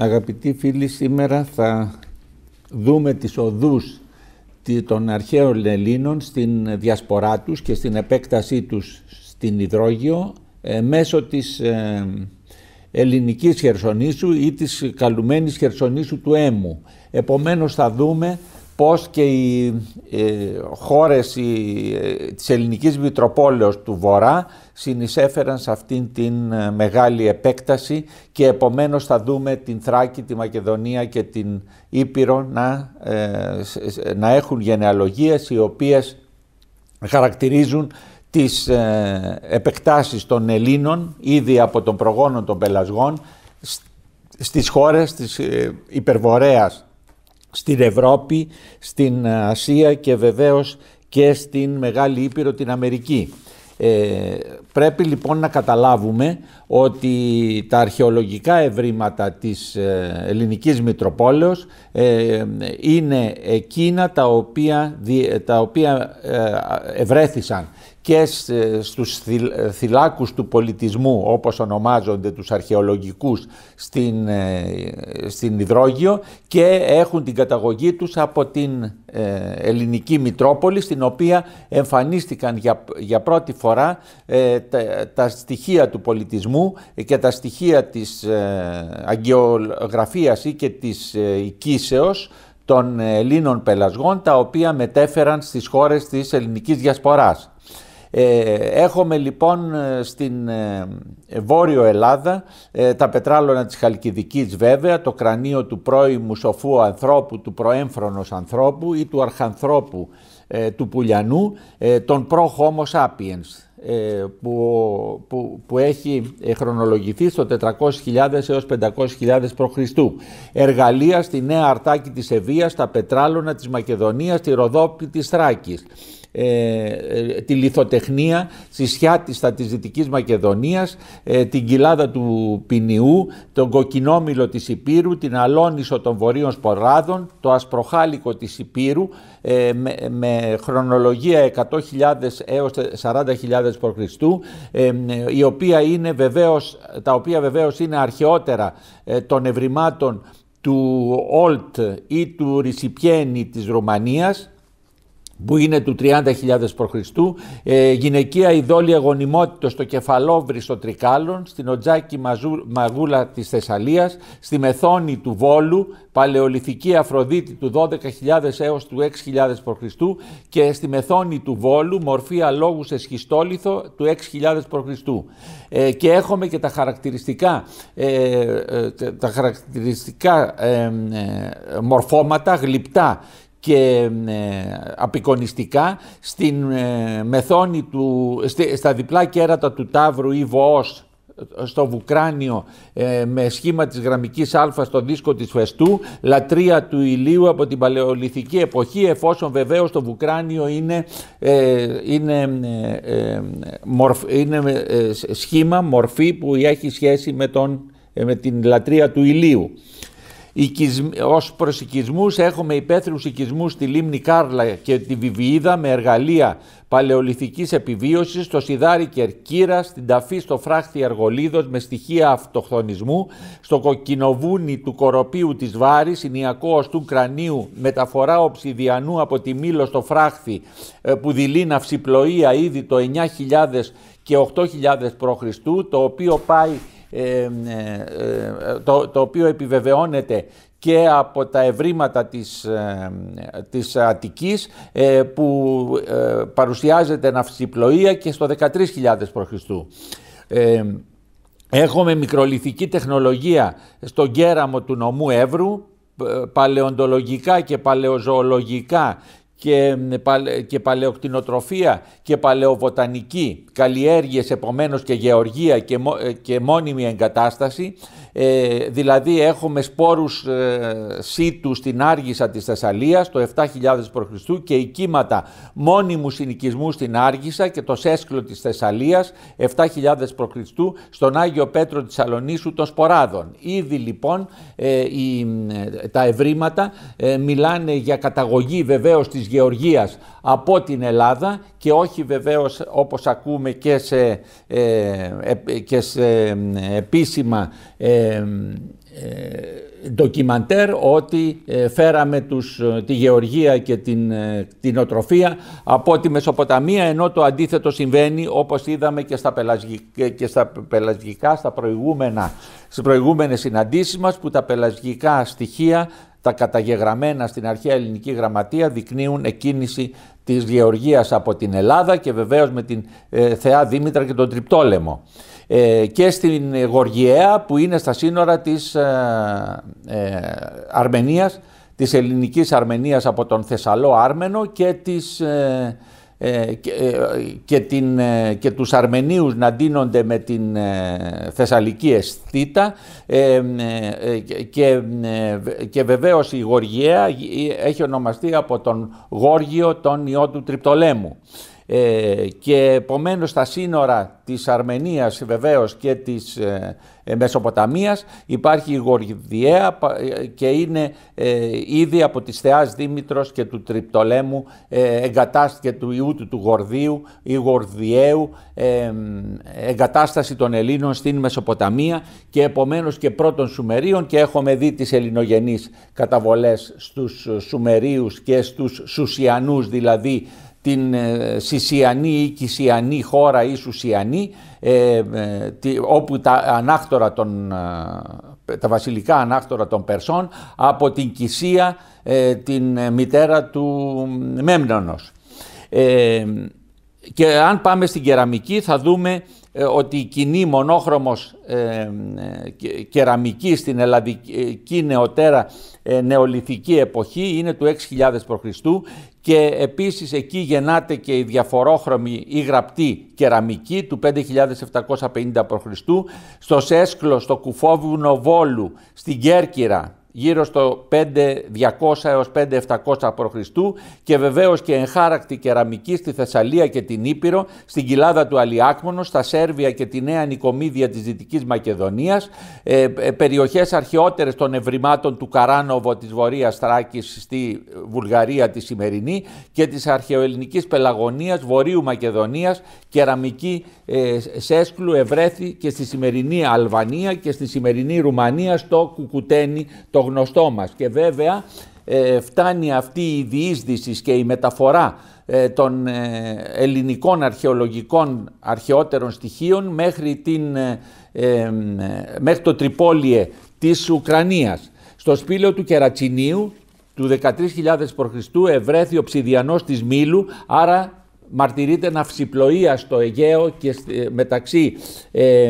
Αγαπητοί φίλοι, σήμερα θα δούμε τις οδούς των αρχαίων Ελλήνων στην διασπορά τους και στην επέκτασή τους στην Ιδρόγειο ε, μέσω της ε, ελληνικής χερσονήσου ή της καλουμένης χερσονήσου του Έμου. Επομένως θα δούμε πώς και οι ε, χώρες οι, ε, της ελληνικής Μητροπόλεως του Βορρά συνεισέφεραν σε αυτήν την ε, μεγάλη επέκταση και επομένως θα δούμε την Θράκη, τη Μακεδονία και την Ήπειρο να, ε, να έχουν γενεαλογίες οι οποίες χαρακτηρίζουν τις επεκτάσεις των Ελλήνων ήδη από τον προγόνο των πελασγών στις χώρες της υπερβορέας στην Ευρώπη, στην Ασία και βεβαίως και στην Μεγάλη Ήπειρο την Αμερική. Ε, πρέπει λοιπόν να καταλάβουμε ότι τα αρχαιολογικά ευρήματα της ε, ελληνικής Μητροπόλεως ε, είναι εκείνα τα οποία, τα οποία ε, ευρέθησαν και ε, στους ε, θυλάκους του πολιτισμού, όπως ονομάζονται τους αρχαιολογικούς, στην, ε, στην και έχουν την καταγωγή τους από την ελληνική Μητρόπολη, στην οποία εμφανίστηκαν για, πρώτη φορά τα, στοιχεία του πολιτισμού και τα στοιχεία της ε, ή και της ε, των Ελλήνων πελασγών, τα οποία μετέφεραν στις χώρες της ελληνικής διασποράς. Ε, έχουμε λοιπόν ε, στην ε, Βόρειο Ελλάδα τα πετράλωνα της Χαλκιδικής βέβαια, το κρανίο του πρώιμου σοφού ανθρώπου, του προέμφρονος ανθρώπου ή του αρχανθρώπου του Πουλιανού, τον προ Homo sapiens που, έχει χρονολογηθεί στο 400.000 έως 500.000 π.Χ. Εργαλεία στη Νέα Αρτάκη της Ευβίας, τα πετράλωνα της Μακεδονίας, τη Ροδόπη της Θράκης. Ε, ε, τη λιθοτεχνία, τη σιάτιστα της Δυτικής Μακεδονίας, ε, την κοιλάδα του Πινιού, τον κοκκινόμηλο της Υπήρου, την αλόνισο των βορείων σποράδων, το ασπροχάλικο της Υπήρου με, χρονολογία 100.000 έως 40.000 π.Χ. η οποία είναι βεβαίως, τα οποία βεβαίως είναι αρχαιότερα των ευρημάτων του Όλτ ή του Ρησιπιένη της Ρουμανίας που είναι του 30.000 π.Χ., ε, γυναικεία ειδόλια γονιμότητος στο Κεφαλόβρι στο Τρικάλων, στην Οτζάκη Μαγούλα της Θεσσαλίας, στη Μεθόνη του Βόλου, Παλαιολιθική Αφροδίτη του 12.000 έως του 6.000 π.Χ. και στη Μεθόνη του Βόλου, μορφή αλόγους σε σχιστόλιθο του 6.000 π.Χ. Ε, και έχουμε και τα χαρακτηριστικά, ε, τα χαρακτηριστικά μορφώματα γλυπτά και ε, απεικονιστικά στην ε, μεθόνη του, στα διπλά κέρατα του Ταύρου ή Βοός στο Βουκράνιο ε, με σχήμα της γραμμικής α στο δίσκο της Φεστού, λατρεία του ηλίου από την παλαιολιθική εποχή, εφόσον βεβαίως το Βουκράνιο είναι, είναι, είναι σχήμα, μορφή που έχει σχέση με, τον, με την λατρεία του ηλίου. Ως προς οικισμούς έχουμε υπαίθριους οικισμούς στη Λίμνη Κάρλα και τη Βιβιίδα με εργαλεία παλαιολιθικής επιβίωσης, στο Σιδάρι Κερκύρα, στην Ταφή στο Φράχτη Αργολίδος με στοιχεία αυτοχθονισμού, στο Κοκκινοβούνι του Κοροπίου της Βάρης, Ινιακό Οστού Κρανίου, μεταφορά οψιδιανού από τη Μήλο στο Φράχτη ε, που δηλεί ναυσιπλοεία ήδη το 9.000 και 8.000 π.Χ., το οποίο πάει ε, ε, ε, το, το οποίο επιβεβαιώνεται και από τα ευρήματα της, της Αττικής που παρουσιάζεται ναυσιπλοεία και στο 13.000 π.Χ. Έχουμε μικρολιθική τεχνολογία στον κέραμο του νομού Εύρου, παλαιοντολογικά και παλαιοζωολογικά και, και παλαιοκτηνοτροφία και παλαιοβοτανική, καλλιέργειες επομένως και γεωργία και, ε, και μόνιμη εγκατάσταση ε, δηλαδή έχουμε σπόρους ε, σύτου στην Άργυσα της Θεσσαλίας το 7000 π.Χ. και οικίματα μόνιμου συνοικισμού στην Άργησα και το Σέσκλο της Θεσσαλίας 7000 π.Χ. στον Άγιο Πέτρο της Αλονίσου των Σποράδων. Ήδη λοιπόν ε, ε, τα ευρήματα μιλάνε για καταγωγή βεβαίως της Γεωργίας από την Ελλάδα και όχι βεβαίως όπως ακούμε και σε, ε, ε, και σε επίσημα ε, ε, ντοκιμαντέρ ότι φέραμε τους, τη γεωργία και την κτηνοτροφία από τη Μεσοποταμία ενώ το αντίθετο συμβαίνει όπως είδαμε και στα, πελασγικά, και στα πελασγικά στα προηγούμενα, στις προηγούμενες συναντήσεις μας που τα πελασγικά στοιχεία τα καταγεγραμμένα στην αρχαία ελληνική γραμματεία δεικνύουν εκκίνηση της Γεωργίας από την Ελλάδα και βεβαίως με την ε, θεά Δήμητρα και τον Τριπτόλεμο ε, και στην Γοργιέα που είναι στα σύνορα της ε, ε, Αρμενίας, της ελληνικής Αρμενίας από τον Θεσσαλό Άρμενο και της ε, ε, ε, και, την, ε, και τους Αρμενίους να ντύνονται με την Θεσσαλική αισθήτα και, και βεβαίως η Γοργιαία έχει ονομαστεί από τον Γόργιο τον ιό του Τριπτολέμου. και επομένως τα σύνορα της Αρμενίας βεβαίως και της ε, Μεσοποταμίας, υπάρχει η Γοργιδιαία ε, και είναι ε, ήδη από της Θεάς Δήμητρος και του Τριπτολέμου εγκατάσταση του ιού του, Γορδίου ή Γορδιαίου εγκατάσταση των Ελλήνων στην Μεσοποταμία και επομένως και πρώτων Σουμερίων και έχουμε δει τις ελληνογενείς καταβολές στους Σουμερίους και στους Σουσιανούς δηλαδή την Σισιανή ή Κισιανή χώρα ή Σουσιανή ε, ε, όπου τα, ανάκτορα των, ε, τα βασιλικά ανάκτορα των Περσών από την Κησία, την μητέρα του Μέμνονος. και αν πάμε στην κεραμική θα δούμε ε, ότι η κοινή μονόχρωμος ε, ε, κεραμική στην ελλαδική νεοτέρα νεολιθική εποχή είναι του 6.000 π.Χ. και επίσης εκεί γεννάται και η διαφορόχρωμη ή γραπτή κεραμική του 5.750 π.Χ. στο Σέσκλο, στο Κουφόβουνο Βόλου, στην Κέρκυρα γύρω στο 5200 έως 5700 π.Χ. και βεβαίως και εγχάρακτη κεραμική στη Θεσσαλία και την Ήπειρο, στην κοιλάδα του Αλιάκμονος, στα Σέρβια και τη νέα Νικομίδια της Δυτικής Μακεδονίας, ε, ε, περιοχές αρχαιότερες των ευρημάτων του Καράνοβο της Βορείας Θράκης στη Βουλγαρία τη σημερινή και της αρχαιοελληνικής πελαγωνίας Βορείου Μακεδονίας, κεραμική ε, Σέσκλου ευρέθη και στη σημερινή Αλβανία και στη σημερινή Ρουμανία στο Κουκουτένι, το γνωστό μας. Και βέβαια ε, φτάνει αυτή η διείσδυση και η μεταφορά ε, των ε, ελληνικών αρχαιολογικών αρχαιότερων στοιχείων μέχρι, την, μέχρι το Τριπόλιε της Ουκρανίας. Στο σπήλαιο του Κερατσινίου του 13.000 π.Χ. ευρέθη ο ψηδιανός της Μήλου, άρα μαρτυρείται ναυσιπλοεία στο Αιγαίο και ε, μεταξύ ε, ε,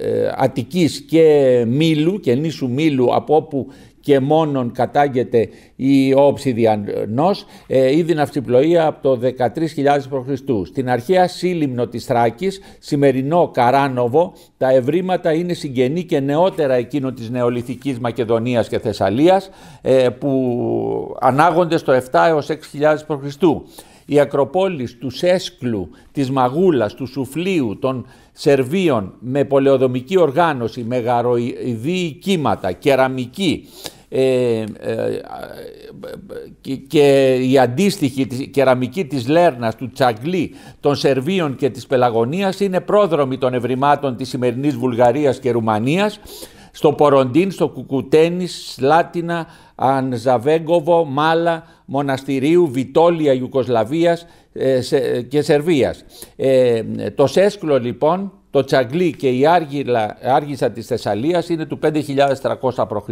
ε, Αττικής και Μήλου και νήσου Μήλου από όπου και μόνον κατάγεται η Όψιδιανός, ε, ήδη ναυσιπλοεία από το 13.000 π.Χ. Στην αρχαία σύλλημνο της Θράκης, σημερινό Καράνοβο, τα ευρήματα είναι συγγενή και νεότερα εκείνο της νεολιθικής Μακεδονίας και Θεσσαλίας, που ανάγονται στο 7 έως 6.000 π.Χ η Ακροπόλης του Σέσκλου, της Μαγούλας, του Σουφλίου, των Σερβίων με πολεοδομική οργάνωση, με κύματα, κεραμική ε, ε, ε, και η αντίστοιχη της, κεραμική της Λέρνας, του Τσαγκλή, των Σερβίων και της Πελαγωνίας είναι πρόδρομοι των ευρημάτων της σημερινής Βουλγαρίας και Ρουμανίας στο Ποροντίν, στο Κουκουτένις, Σλάτινα, Ανζαβέγκοβο, Μάλα, μοναστηρίου Βιτόλια Ιουκοσλαβίας ε, και Σερβίας. Ε, το Σέσκλο λοιπόν, το Τσαγκλί και η Άργυλα, Άργυσα της Θεσσαλίας είναι του 5.300 π.Χ.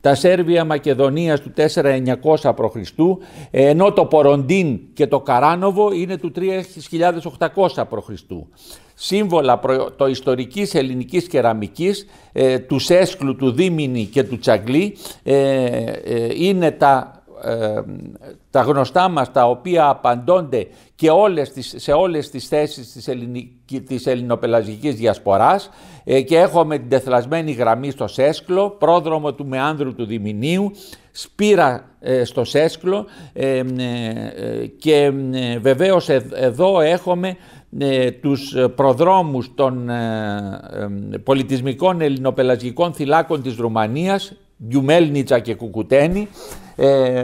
Τα Σέρβια Μακεδονίας του 4.900 π.Χ. ενώ το Ποροντίν και το Καράνοβο είναι του 3.800 π.Χ σύμβολα το ιστορικής ελληνικής κεραμικής ε, του Σέσκλου, του Δίμινη και του Τσαγκλή είναι τα τα γνωστά μας τα οποία απαντώνται και όλες τις, σε όλες τις θέσεις της, ελληνική, της διασποράς ε, και έχουμε την τεθλασμένη γραμμή στο Σέσκλο, πρόδρομο του Μεάνδρου του Διμινίου, σπήρα ε, στο Σέσκλο ε, και βεβαίως εδώ έχουμε τους προδρόμους των πολιτισμικών ελληνοπελαζικών θυλάκων της Ρουμανίας Γιουμέλνιτσα και Κουκουτένη, ε, ε,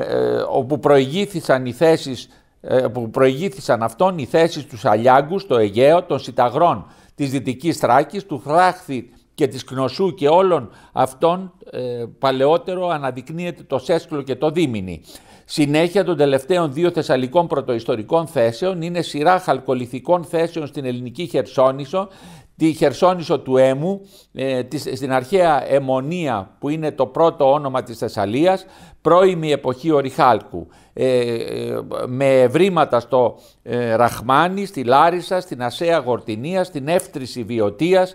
όπου προηγήθησαν οι θέσεις ε, που προηγήθησαν αυτόν οι θέσεις τους Αλιάγκους στο Αιγαίο, των Σιταγρών, της Δυτικής Θράκης, του Φράχθη και της Κνωσού και όλων αυτών ε, παλαιότερο αναδεικνύεται το Σέσκλο και το Δίμηνη. Συνέχεια των τελευταίων δύο θεσσαλικών πρωτοϊστορικών θέσεων είναι σειρά χαλκολιθικών θέσεων στην ελληνική Χερσόνησο τη Χερσόνησο του Έμου, ε, της, στην αρχαία Αιμονία που είναι το πρώτο όνομα της Θεσσαλίας, πρώιμη εποχή Οριχάλκου, ε, ε, με ευρήματα στο ε, Ραχμάνι, στη Λάρισα, στην Ασέα Γορτινία, στην Εύτρηση Βιωτίας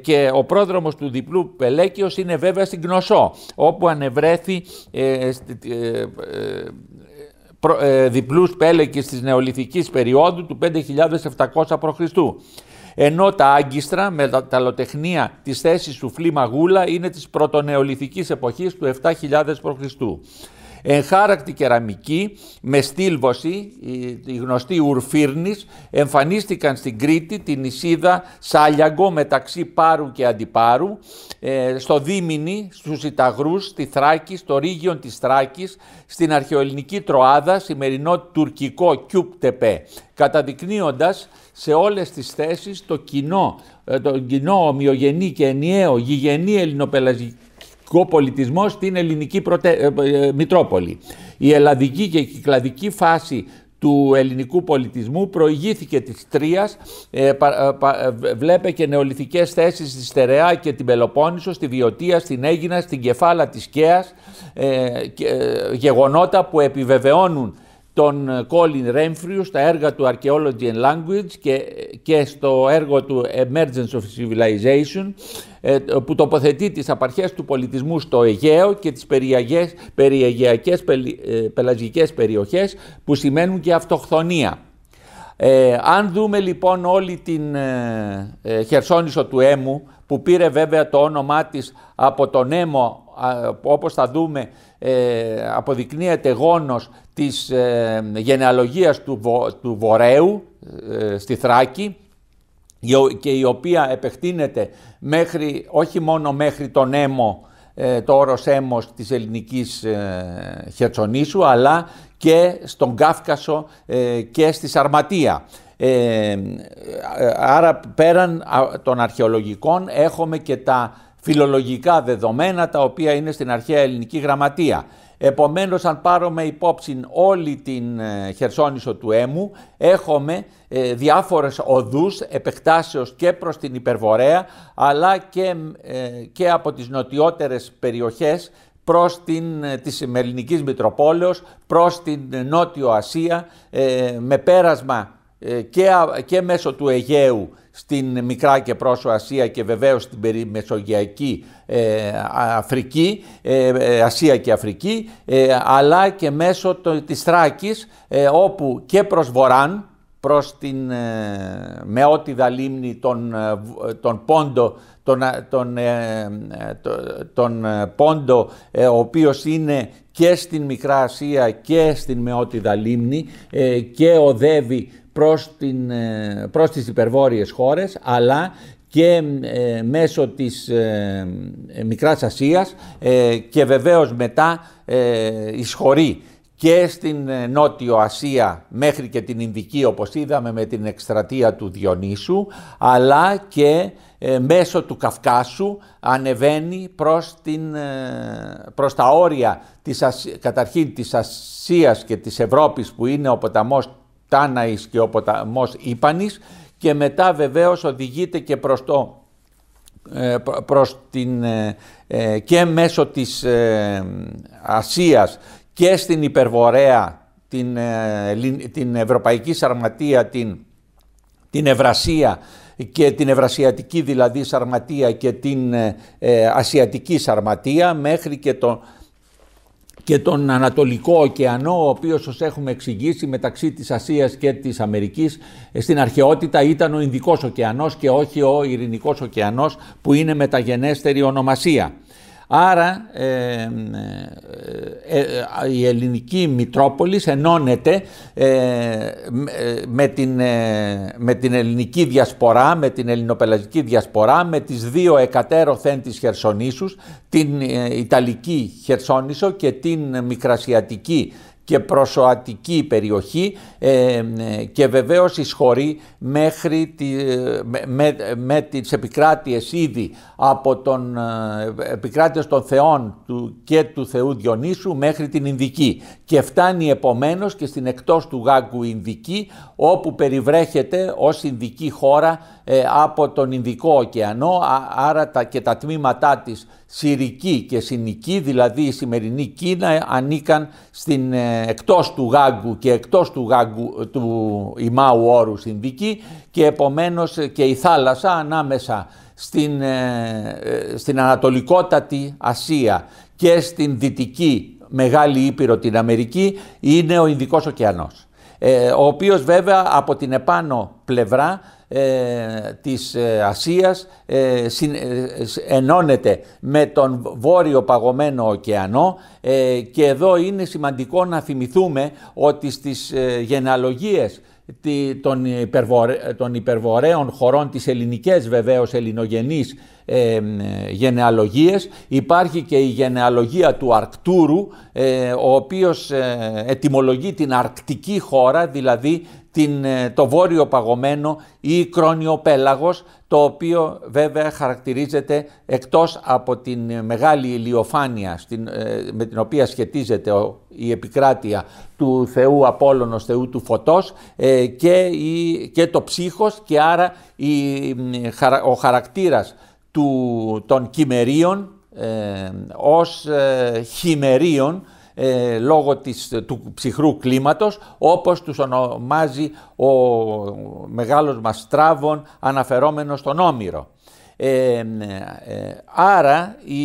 και ο πρόδρομος του διπλού Πελέκιος είναι βέβαια στην Γνωσό, όπου ανεβρέθη διπλούς πέλεκης της νεολιθικής περίοδου του 5700 π.Χ ενώ τα άγκιστρα με τα ταλοτεχνία της θέσης του Φλή Μαγούλα είναι της πρωτονεολιθικής εποχής του 7000 π.Χ. Ενχάρακτη κεραμική με στήλβωση, η γνωστή ουρφύρνης, εμφανίστηκαν στην Κρήτη την Ισίδα Σάλιαγκο μεταξύ Πάρου και Αντιπάρου, ε, στο Δίμηνη, στους Ιταγρούς, στη Θράκη, στο Ρίγιον της Θράκης, στην αρχαιοελληνική Τροάδα, σημερινό τουρκικό Κιούπτεπε, καταδεικνύοντας σε όλες τις θέσεις το κοινό, ε, το κοινό ομοιογενή και ενιαίο γηγενή ελληνοπελαγικό πολιτισμό στην ελληνική ε, ε, Μητρόπολη. Η ελλαδική και κυκλαδική φάση του ελληνικού πολιτισμού προηγήθηκε της Τρίας, ε, βλέπε και νεολιθικές θέσεις στη Στερεά και την Πελοπόννησο, στη Βιωτία, στην Έγινα, στην Κεφάλα της γεγονότα που επιβεβαιώνουν τον ε, Colin Renfrew στα έργα του Archaeology and Language και, και στο έργο του Emergence of Civilization ε, που τοποθετεί τις απαρχές του πολιτισμού στο Αιγαίο και τις περιαγιακές ε, πελαγικές περιοχές που σημαίνουν και αυτοχθονία. Ε, αν δούμε λοιπόν όλη την Χερσόνησο του Έμου που πήρε βέβαια το όνομά της από τον Έμο όπως θα δούμε ε, αποδεικνύεται γόνος της ε, γενεαλογίας του, Βορέου ε, στη Θράκη και η οποία επεκτείνεται μέχρι, όχι μόνο μέχρι τον Έμο, ε, το όρος Έμος της ελληνικής Χερσονήσου, αλλά και στον Κάφκασο και στη Σαρματία. άρα πέραν των αρχαιολογικών έχουμε και τα φιλολογικά δεδομένα τα οποία είναι στην αρχαία ελληνική γραμματεία. Επομένως, αν πάρουμε υπόψη όλη την ε, χερσόνησο του Έμου, έχουμε ε, διάφορες οδούς επεκτάσεως και προς την Υπερβορέα, αλλά και, ε, και από τις νοτιότερες περιοχές προς την, της Ελληνικής Μητροπόλεως, προς την Νότιο Ασία, με πέρασμα ε, και, μέσω του Αιγαίου στην Μικρά και Πρόσω Ασία και βεβαίως στην περιμεσογειακή ε, Αφρική, ε, Ασία και Αφρική, αλλά και μέσω της Θράκης όπου και προς Βοράν, προς την μεότιδα λίμνη, τον, των πόντο, τον, τον, τον πόντο ο οποίος είναι και στην Μικρά Ασία και στην μεότιδα λίμνη και οδεύει προς, την, ε, προς τις υπερβόρειες χώρες, αλλά και ε, μέσω της ε, ε Μικράς Ασίας και βεβαίως μετά εισχωρεί και στην Νότιο Ασία μέχρι και την Ινδική όπως είδαμε με την εκστρατεία του Διονύσου αλλά και μέσω του Καυκάσου ανεβαίνει προς, την, προς τα όρια της, καταρχήν της Ασίας και της Ευρώπης που είναι ο ποταμός Τάναης και ο ποταμός Ήπανης και μετά βεβαίως οδηγείται και προς ε, προς την, ε, ε, και μέσω της Ασίας και στην υπερβορέα την, την Ευρωπαϊκή Σαρματεία, την, την Ευρασία και την Ευρασιατική δηλαδή Σαρματεία και την Ασιατική Σαρματεία μέχρι και το και τον Ανατολικό Ωκεανό, ο οποίος ως έχουμε εξηγήσει μεταξύ της Ασίας και της Αμερικής, ε, στην αρχαιότητα ήταν ο Ινδικός Ωκεανός και όχι ο Ειρηνικός Ωκεανός που είναι μεταγενέστερη ονομασία. Άρα ε, ε, ε, η ελληνική μητρόπολης ενώνεται με την, με την ελληνική διασπορά, με την ελληνοπελαγική διασπορά, με τις δύο εκατέρωθεν της Χερσονήσους, την Ιταλική Χερσόνησο και την Μικρασιατική και προσωατική περιοχή ε, ε και βεβαίως ισχωρεί μέχρι τη, με, με, με τις επικράτειες ήδη από τον ε, επικράτειες των θεών και του θεού Διονύσου μέχρι την Ινδική και φτάνει επομένως και στην εκτός του Γάγκου Ινδική όπου περιβρέχεται ως Ινδική χώρα ε, από τον Ινδικό ωκεανό άρα τα, και τα τμήματά της Συρική και Συνική δηλαδή η σημερινή Κίνα ανήκαν στην εκτός του Γάγκου και εκτός του, Γάγκου, του ημάου όρου στην και επομένως και η θάλασσα ανάμεσα στην, ε, ε, στην Ανατολικότατη Ασία και στην Δυτική Μεγάλη Ήπειρο την Αμερική είναι ο Ινδικός ωκεανός ε, ο οποίος βέβαια από την επάνω πλευρά ε, της ε, Ασίας ε, συν, ε, ενώνεται με τον βόρειο παγωμένο ωκεανό και εδώ είναι σημαντικό να θυμηθούμε ότι στις γενεαλογίες των, υπερβορε, υπερβορέων χωρών, τις ελληνικές βεβαίως ελληνογενείς ε, γενεαλογίες. Υπάρχει και η γενεαλογία του Αρκτούρου, ο οποίος ε, ετιμολογεί την αρκτική χώρα, δηλαδή την, ε, το βόρειο παγωμένο ή κρόνιο πέλαγος, το οποίο βέβαια χαρακτηρίζεται εκτός από την μεγάλη ηλιοφάνεια στην, ε, με την οποία σχετίζεται η επικράτεια του Θεού Απόλλωνος, Θεού του Φωτός ε, και, και το ψύχος και άρα η, ο χαρακτήρας του, των κυμερίων ως ε, ε, λόγω της, του ψυχρού κλίματος, όπως τους ονομάζει ο μεγάλος μας αναφερόμενος στον Όμηρο. Ε, ε, άρα η,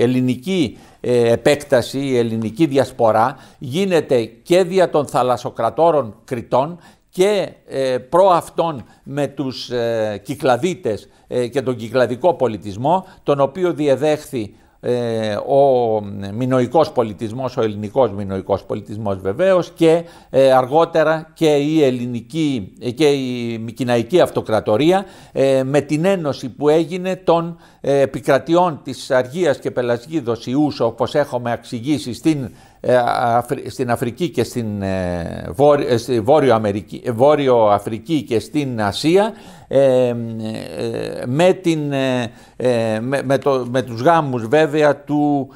ελληνική ε, επέκταση, η ελληνική διασπορά γίνεται και δια των θαλασσοκρατόρων κριτών και προ αυτών με τους κυκλαδίτες και τον κυκλαδικό πολιτισμό, τον οποίο διεδέχθη ε, ο μινοϊκός πολιτισμός, ο ελληνικός μινοϊκός πολιτισμός βεβαίως και ε, αργότερα και η ελληνική ε, και η Μικυναϊκή Αυτοκρατορία με την ένωση που έγινε των επικρατιών της Αργίας και Πελασγίδος Ιούς όπως έχουμε αξιγήσει στην, Αφρική και στην Βόρειο Αφρική και στην Ασία ε, ε, με, την, ε, ε, με, τους γάμους βέβαια του,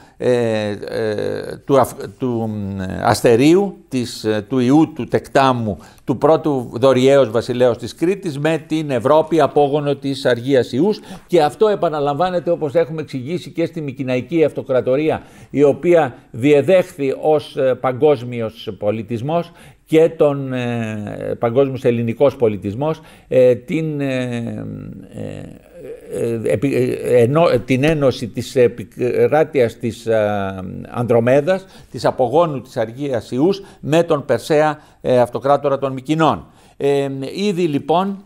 του, του αστερίου, της, του ιού του τεκτάμου, του πρώτου δωριέως βασιλέως της Κρήτης με την Ευρώπη απόγονο της Αργίας Ιούς και αυτό επαναλαμβάνεται όπως έχουμε εξηγήσει και στη Μικυναϊκή Αυτοκρατορία η οποία διεδέχθη ως παγκόσμιος πολιτισμός και τον ε, παγκόσμιος ελληνικός πολιτισμός, ε, την, ε, ε, την ένωση της επικράτειας της Ανδρομέδας, της απογόνου της Αργίας Ιούς, με τον Περσέα αυτοκράτορα των Μικοινών. ήδη λοιπόν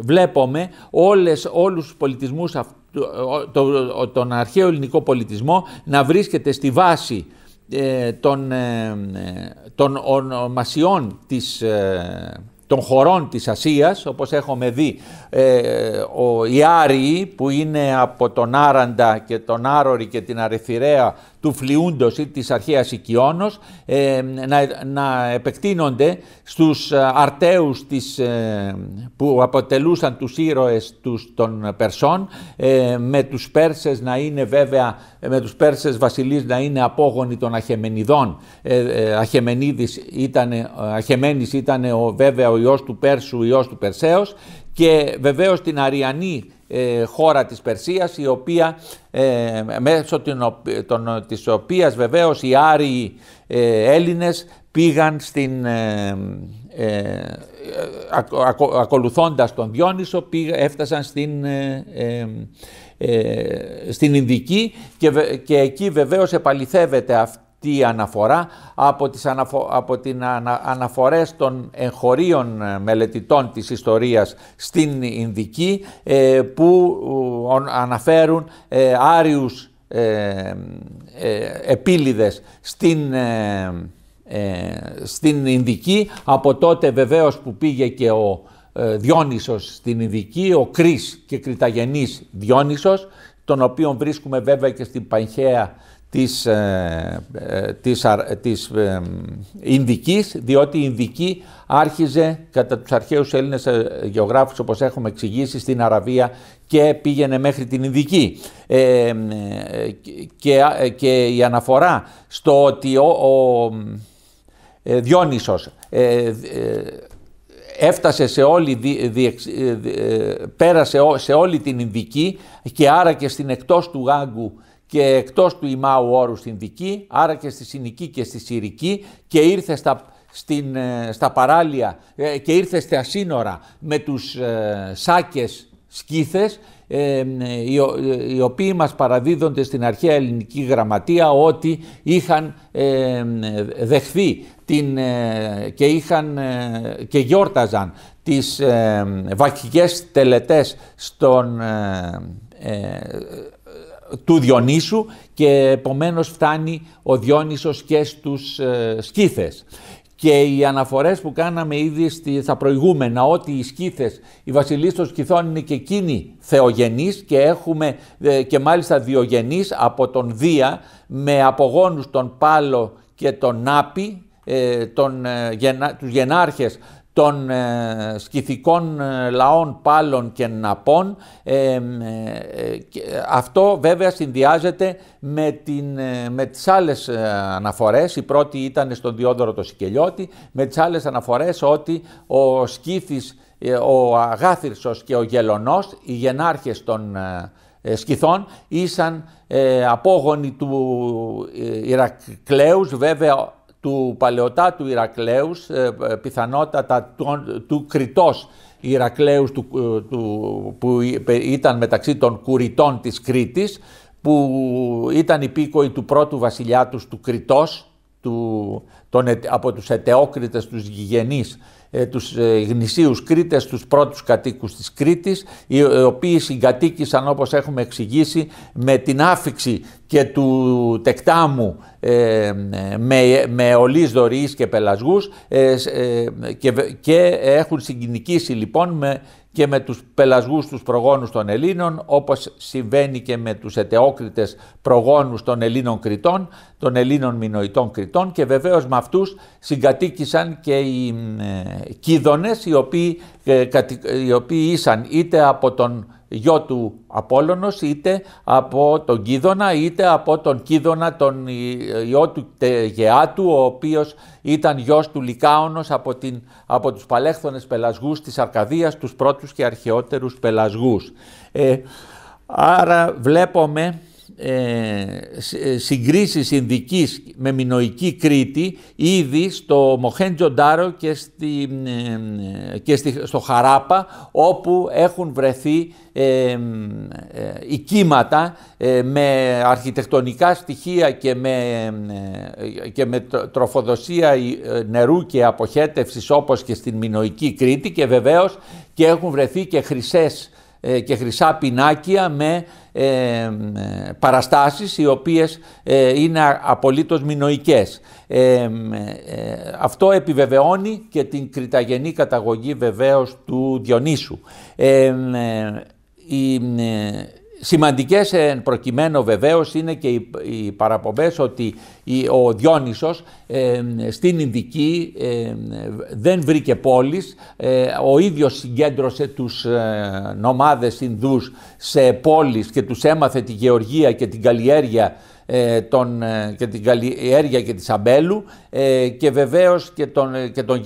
βλέπουμε όλες, όλους τους πολιτισμούς, τον αρχαίο ελληνικό πολιτισμό να βρίσκεται στη βάση ε, των, ε, των ονομασιών της, ε, των χωρών της Ασίας, όπως έχουμε δει, ο, οι Άριοι που είναι από τον Άραντα και τον Άρορη και την Αρεφιρέα του Φλιούντος ή της αρχαίας ε, να, να επεκτείνονται στους ε, αρτέους της, ε, που αποτελούσαν τους ήρωες τους των Περσών με τους Πέρσες να είναι βέβαια με τους Πέρσες βασιλείς να είναι απόγονοι των Αχεμενιδών Αχεμενίδης ήταν, Αχεμένης ήταν ο, βέβαια ο ιός του Πέρσου, ο ιός του Περσέως και βεβαίως την Αριανή ε, χώρα της Περσίας, η οποία, ε, μέσω της οποίας βεβαίως οι Άριοι ε, Έλληνες πήγαν στην, ακολουθώντας τον Διόνυσο, έφτασαν στην, στην Ινδική και, και εκεί βεβαίως επαληθεύεται αυτή αυτή η αναφορά από τις την αναφορές των εγχωρίων ε, μελετητών της ιστορίας στην Ινδική ε, που ε, αναφέρουν ε, άριους επίλυδες στην στην Ινδική από τότε βεβαίως που πήγε και ο Διόνυσος στην Ινδική, ο Κρις και κρυταγενής Διόνυσος, τον οποίο βρίσκουμε βέβαια και στην Πανχαία της, ε, ε της, ε, Ινδικής, διότι η Ινδική άρχιζε κατά τους αρχαίους Έλληνες ε, γεωγράφους όπως έχουμε εξηγήσει στην Αραβία και πήγαινε μέχρι την Ινδική. και, και η αναφορά στο ότι ο, Διόνυσος έφτασε σε όλη, πέρασε σε όλη την Ινδική και άρα και στην εκτός του Γάγκου και εκτός του ημάου όρου στην Δική, άρα και στη Συνική και στη Συρική και ήρθε στα, ε, στα παράλια ε, και ήρθε στα σύνορα με τους ε, σάκες σκήθες οι, οποίοι μας παραδίδονται στην αρχαία ελληνική γραμματεία ότι είχαν δεχθεί και, είχαν, και γιόρταζαν τις βαχικές τελετές στον, του Διονύσου και επομένως φτάνει ο Διόνυσος και στους ε, Και οι αναφορές που κάναμε ήδη στα προηγούμενα ότι οι σκήθες, οι βασιλείς των σκηθών είναι και εκείνοι θεογενείς και έχουμε ε, και μάλιστα διογενείς από τον Δία με απογόνους τον Πάλο και τον Άπη, ε, τον, ε, τους γενάρχες των ε, σκηθικών ε, λαών πάλων και ναπών. Ε, ε, αυτό βέβαια συνδυάζεται με, την, με τις άλλες αναφορές, η πρώτη ήταν στον Διόδωρο το Σικελιώτη, με τις άλλες αναφορές ότι ο Σκύθης, ο Αγάθυρσος και ο Γελονός, οι γενάρχες των σκηθών, ήσαν απόγονοι του Ηρακλέους, βέβαια του παλαιοτάτου Ηρακλέους, ε, ε, πιθανότατα του, του Κρητός Ηρακλέους του, ε, που ήταν μεταξύ των κουριτών της Κρήτης, που ήταν υπήκοοι του πρώτου βασιλιά τους του Κρητός, του, από τους ετεόκριτες, τους γηγενείς ε, τους ε, γνησίους Κρήτες, τους πρώτους κατοίκους της Κρήτης, οι, ε, οι οποίοι συγκατοίκησαν όπως έχουμε εξηγήσει με την άφηξη και του τεκτάμου ε, με, με ολείς και πελασγούς ε, και, και έχουν συγκινικήσει λοιπόν με και με τους πελασγούς τους προγόνους των Ελλήνων, όπως συμβαίνει και με τους ετεόκριτες προγόνους των Ελλήνων Κρητών, των Ελλήνων Μινοητών Κρητών και βεβαίως με αυτούς συγκατοίκησαν και οι ε, Κίδωνες, οι οποίοι, ε, ε, οι οποίοι ήσαν είτε από τον γιο του Απόλλωνος, είτε από τον Κίδωνα, είτε από τον Κίδωνα, τον γιο του Γεάτου, ο οποίος ήταν γιος του Λικάωνος από, την, από τους παλέχθονες πελασγούς της Αρκαδίας, τους πρώτους και αρχαιότερους πελασγούς. Ε, άρα βλέπουμε ε, ε, συγκρίσεις με Μινοϊκή Κρήτη ήδη στο Μοχέντζο Ντάρο και, στη, ε, και στη, στο Χαράπα όπου έχουν βρεθεί ε, ε οικίματα με αρχιτεκτονικά στοιχεία και με, και με τροφοδοσία νερού και αποχέτευσης όπως και στην Μινοϊκή Κρήτη και βεβαίως και έχουν βρεθει και χρυσές και χρυσά πινάκια με ε, παραστάσεις οι οποίες ε, είναι απολύτως μινοικές. Ε, αυτό επιβεβαιώνει και την κρυταγενή καταγωγή βεβαίως του Διονύσου. Ε, η, Σημαντικές εν προκειμένου βεβαίως είναι και οι, οι ότι ο Διόνυσος ε, στην Ινδική ε, δεν βρήκε πόλεις. Ε, ο ίδιος συγκέντρωσε τους νομάδες Ινδούς σε πόλεις και τους έμαθε τη γεωργία και την καλλιέργεια τον, και την καλλιέργεια και της αμπέλου και βεβαίως και, τον, και, τον,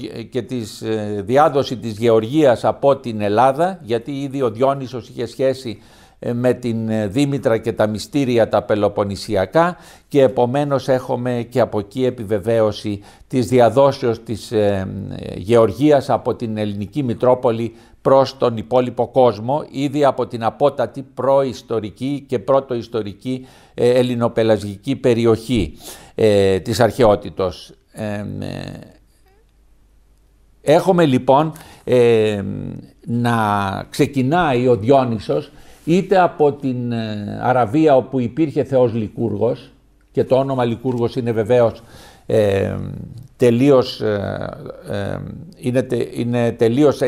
διάδοση της γεωργίας από την Ελλάδα γιατί ήδη ο Διόνυσος είχε σχέση ε, με την ε, Δήμητρα και τα μυστήρια τα πελοποννησιακά και επομένως έχουμε και από εκεί επιβεβαίωση της διαδόσεως της ε, γεωργίας από την ελληνική Μητρόπολη προς τον υπόλοιπο κόσμο ήδη από την απότατη προϊστορική και πρωτοϊστορική ελληνοπελασγική περιοχή της αρχαιότητος. έχουμε λοιπόν να ξεκινάει ο Διόνυσος είτε από την ε, Αραβία όπου υπήρχε θεός Λικούργος και το όνομα Λικούργος είναι βεβαίως ε, τελείως, ε, ε είναι, τε, είναι τελείως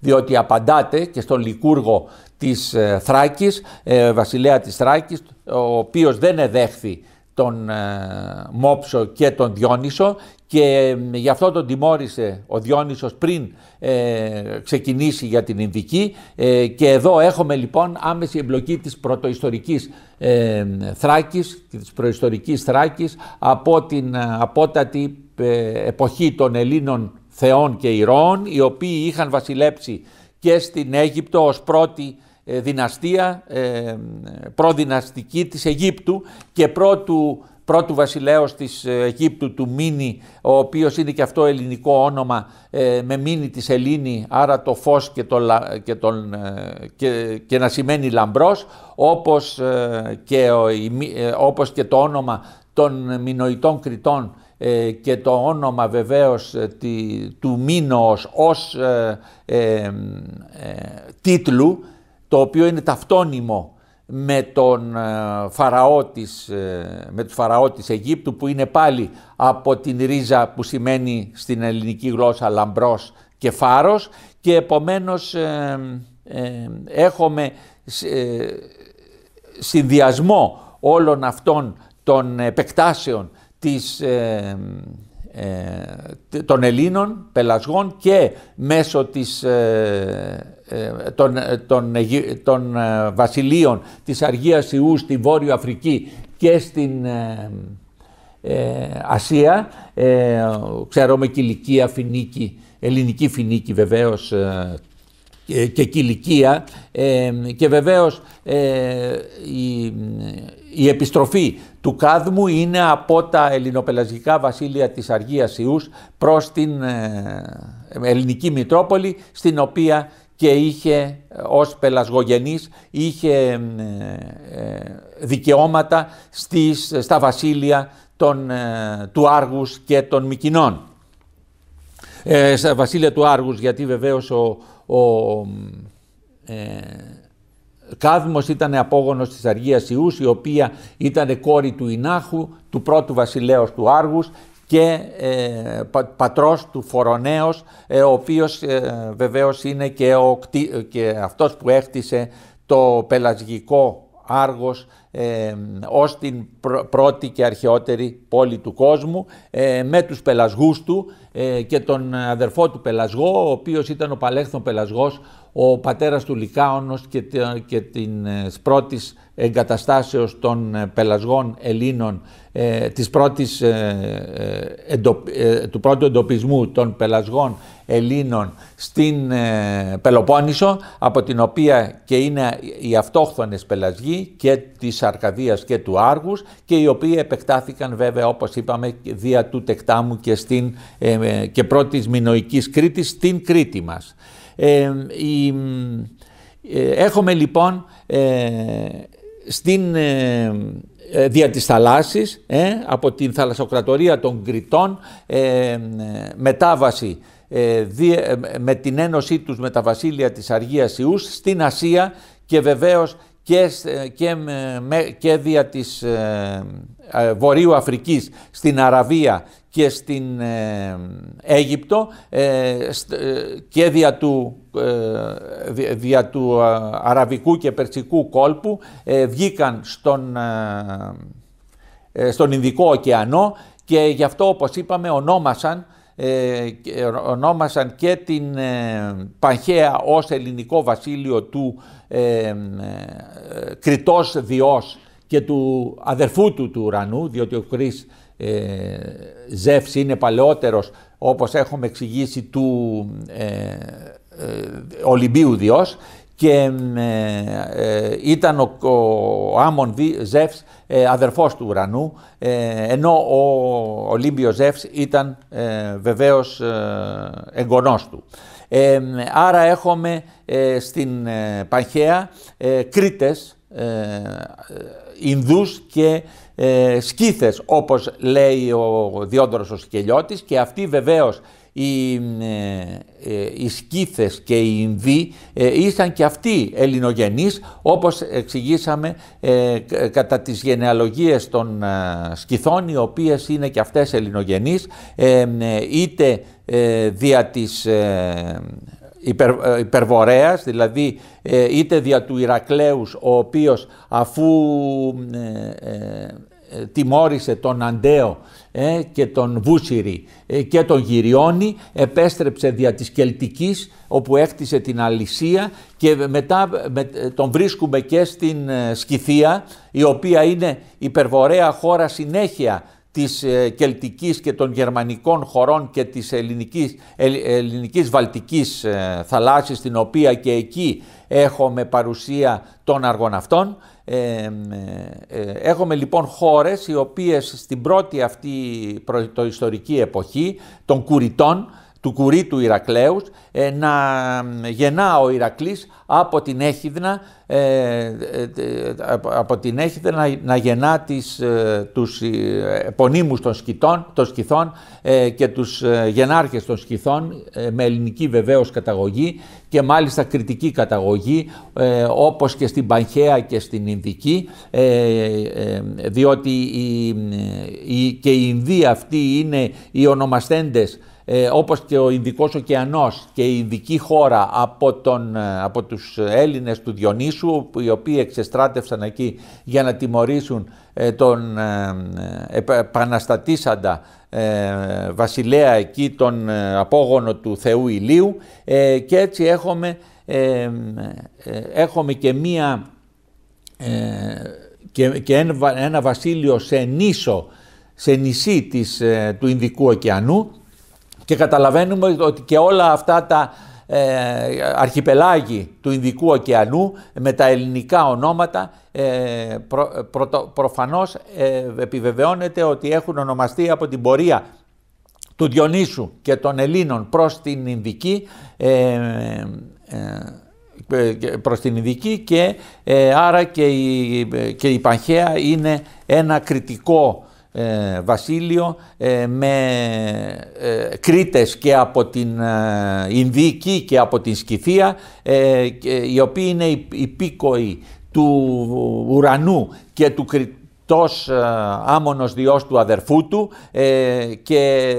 διότι απαντάτε και στον Λικούργο της ε, Θράκης, βασιλέα της Θράκης, ο οποίος δεν εδέχθη τον ε, Μόψο και τον Διόνυσο και γι' αυτό τον τιμώρησε ο Διόνυσος πριν ε, ξεκινήσει για την Ινδική ε, και εδώ έχουμε λοιπόν άμεση εμπλοκή της πρωτοϊστορικής ε, Θράκης, της προϊστορικής Θράκης από την απότατη εποχή των Ελλήνων θεών και ηρώων οι οποίοι είχαν βασιλέψει και στην Αίγυπτο ως πρώτη ε, δυναστεία ε, προδυναστική της Αιγύπτου και πρώτου πρώτου βασιλέως της ε, Αιγύπτου του Μίνη, ο οποίος είναι και αυτό ελληνικό όνομα με Μίνη της Ελλήνη, άρα το φως και, το, και, να σημαίνει λαμπρός, όπως και, ο, όπως και το όνομα των Μινοητών Κριτών και το όνομα βεβαίως του Μίνος ως ε, τίτλου το οποίο είναι ταυτόνιμο με τον ε, φαραώ ε, με τους φαραώ της Αιγύπτου που είναι πάλι από την ρίζα που σημαίνει στην ελληνική γλώσσα λαμπρός και φάρος και επομένως ε, έχουμε ε, συνδυασμό όλων αυτών των επεκτάσεων της ε, των Ελλήνων πελασγών και μέσω της, ε, ε, των, των, βασιλείων της Αργίας Ιούς στη Βόρειο Αφρική και στην Ασία, ξέρουμε Κιλικία, Φινίκη, ελληνική Φινίκη βεβαίως και Κιλικία και βεβαίως η, η επιστροφή του κάδμου είναι από τα ελληνοπελασγικά βασίλεια της Αργίας Ιούς προς την ε, ελληνική Μητρόπολη στην οποία και είχε ως πελασγογενής είχε ε, ε, δικαιώματα στις, στα βασίλεια των, του Άργους και των Μικινών. Ε, στα βασίλεια του Άργους γιατί βεβαίως ο, ο Κάδμος ήταν απόγονος της Αργίας Ιούς, η οποία ήταν κόρη του Ινάχου, του πρώτου βασιλέως του Άργους και ε, πατρός του Φορονέως, ε, ο οποίος ε, βεβαίως είναι και, ο, ε, και αυτός που έχτισε το πελασγικό Άργος ε, ως την πρώτη και αρχαιότερη πόλη του κόσμου ε, με τους πελασγούς του ε, και τον αδερφό του Πελασγό ο οποίος ήταν ο Παλέχθων Πελασγός ο πατέρας του Λικάωνος και, και την ε, πρώτης εγκαταστάσεως των πελασγών Ελλήνων της πρώτης, του πρώτου εντοπισμού των πελασγών Ελλήνων στην Πελοπόννησο από την οποία και είναι οι αυτόχθονες πελασγοί και της Αρκαδίας και του Άργους και οι οποίοι επεκτάθηκαν βέβαια όπως είπαμε δια του τεκτάμου και, στην, ε, ε, και πρώτης μινοικής Κρήτης στην Κρήτη μας. Ε, έχουμε λοιπόν στην, δια της θαλάσσης, από την θαλασσοκρατορία των Κρητών, μετάβαση με την ένωσή τους με τα βασίλεια της Αργίας Ιούς στην Ασία και βεβαίως και, ε, ε, και, δια της ε, Βορείου Αφρικής στην Αραβία και στην ε, Αίγυπτο και δια του, αραβικού και περσικού κόλπου βγήκαν στον, στον Ινδικό ωκεανό και γι' αυτό όπως είπαμε ονόμασαν ε, ονόμασαν και την ε, Παχαία ως ελληνικό βασίλειο του ε, ε, Κρητός Διός και του αδερφού του του ουρανού, διότι ο Χρύς ε, είναι παλαιότερος, όπως έχουμε εξηγήσει, του ε, ε Ολυμπίου Διός και ε, ε, ήταν ο, ο Άμον Ζεύς ε, αδερφός του ουρανού, ενώ ο Ολύμπιος Ζεύς ήταν βεβαίως εγγονός του. Άρα έχουμε στην Παχαία Κρήτες, Ινδούς και σκήθες, όπως λέει ο Διόντορος ο Σκελιώτης και αυτοί βεβαίως οι, ε, ε, οι και οι Ινδοί ε, ήσαν και αυτοί ελληνογενείς όπως εξηγήσαμε κατά τις γενεαλογίες των Σκηθών, οι οποίες είναι και αυτές ελληνογενείς είτε δια της υπερ, υπερβορέας, δηλαδή είτε δια του Ηρακλέους ο οποίος αφού τιμώρησε τον Αντέο ε, και τον Βούσιρη ε, και τον Γυριώνη, επέστρεψε δια της Κελτικής όπου έκτισε την Αλυσία και μετά τον βρίσκουμε και στην ε, Σκυθία η οποία είναι υπερβορέα χώρα συνέχεια της Κελτικής και των Γερμανικών χωρών και της Ελληνικής, ελληνικής Βαλτικής θαλάσσης, την οποία και εκεί έχουμε παρουσία των αργοναυτών ε, ε, έχουμε λοιπόν χώρες οι οποίες στην πρώτη αυτή προϊστορική εποχή των κουριτών, του κουρί του Ηρακλέους, ε, να γεννά ο Ηρακλής από την Έχιδνα, ε, από την Έχιδνα να γεννά τις, τους επωνύμους των, σκητών, των σκηθών και τους γενάρχες των σκηθών με ελληνική βεβαίως καταγωγή και μάλιστα κριτική καταγωγή ε, όπως και στην Πανχαία και στην Ινδική ε, ε, διότι η, και η Ινδία αυτή είναι οι ονομαστέντες ε, όπως και ο Ινδικός ωκεανός και η Ινδική χώρα από, τον, ε, από τους Έλληνες του Διονύσου οι οποίοι εξεστράτευσαν εκεί για να τιμωρήσουν ε, τον ε, ε επαναστατήσαντα βασιλέα εκεί τον απόγονο του Θεού Ηλίου και έτσι έχουμε, έχουμε και μία και, ένα, βασίλειο σε νήσο σε νησί της, του Ινδικού ωκεανού και καταλαβαίνουμε ότι και όλα αυτά τα ε, αρχιπελάγη του Ινδικού ωκεανού με τα ελληνικά ονόματα ε, προφανώς ε, επιβεβαιώνεται ότι έχουν ονομαστεί από την πορεία του Διονύσου και των Ελλήνων προς την Ινδική ε, ε, ε προς την Ινδική και άρα και η, και η Παχαία είναι ένα κριτικό ε, βασίλειο ε, με ε, και από την ε, Ινδική και από την Σκυθία ε, οι οποίοι είναι υπήκοοι του ουρανού και του κριτός άμονος διός του αδερφού του και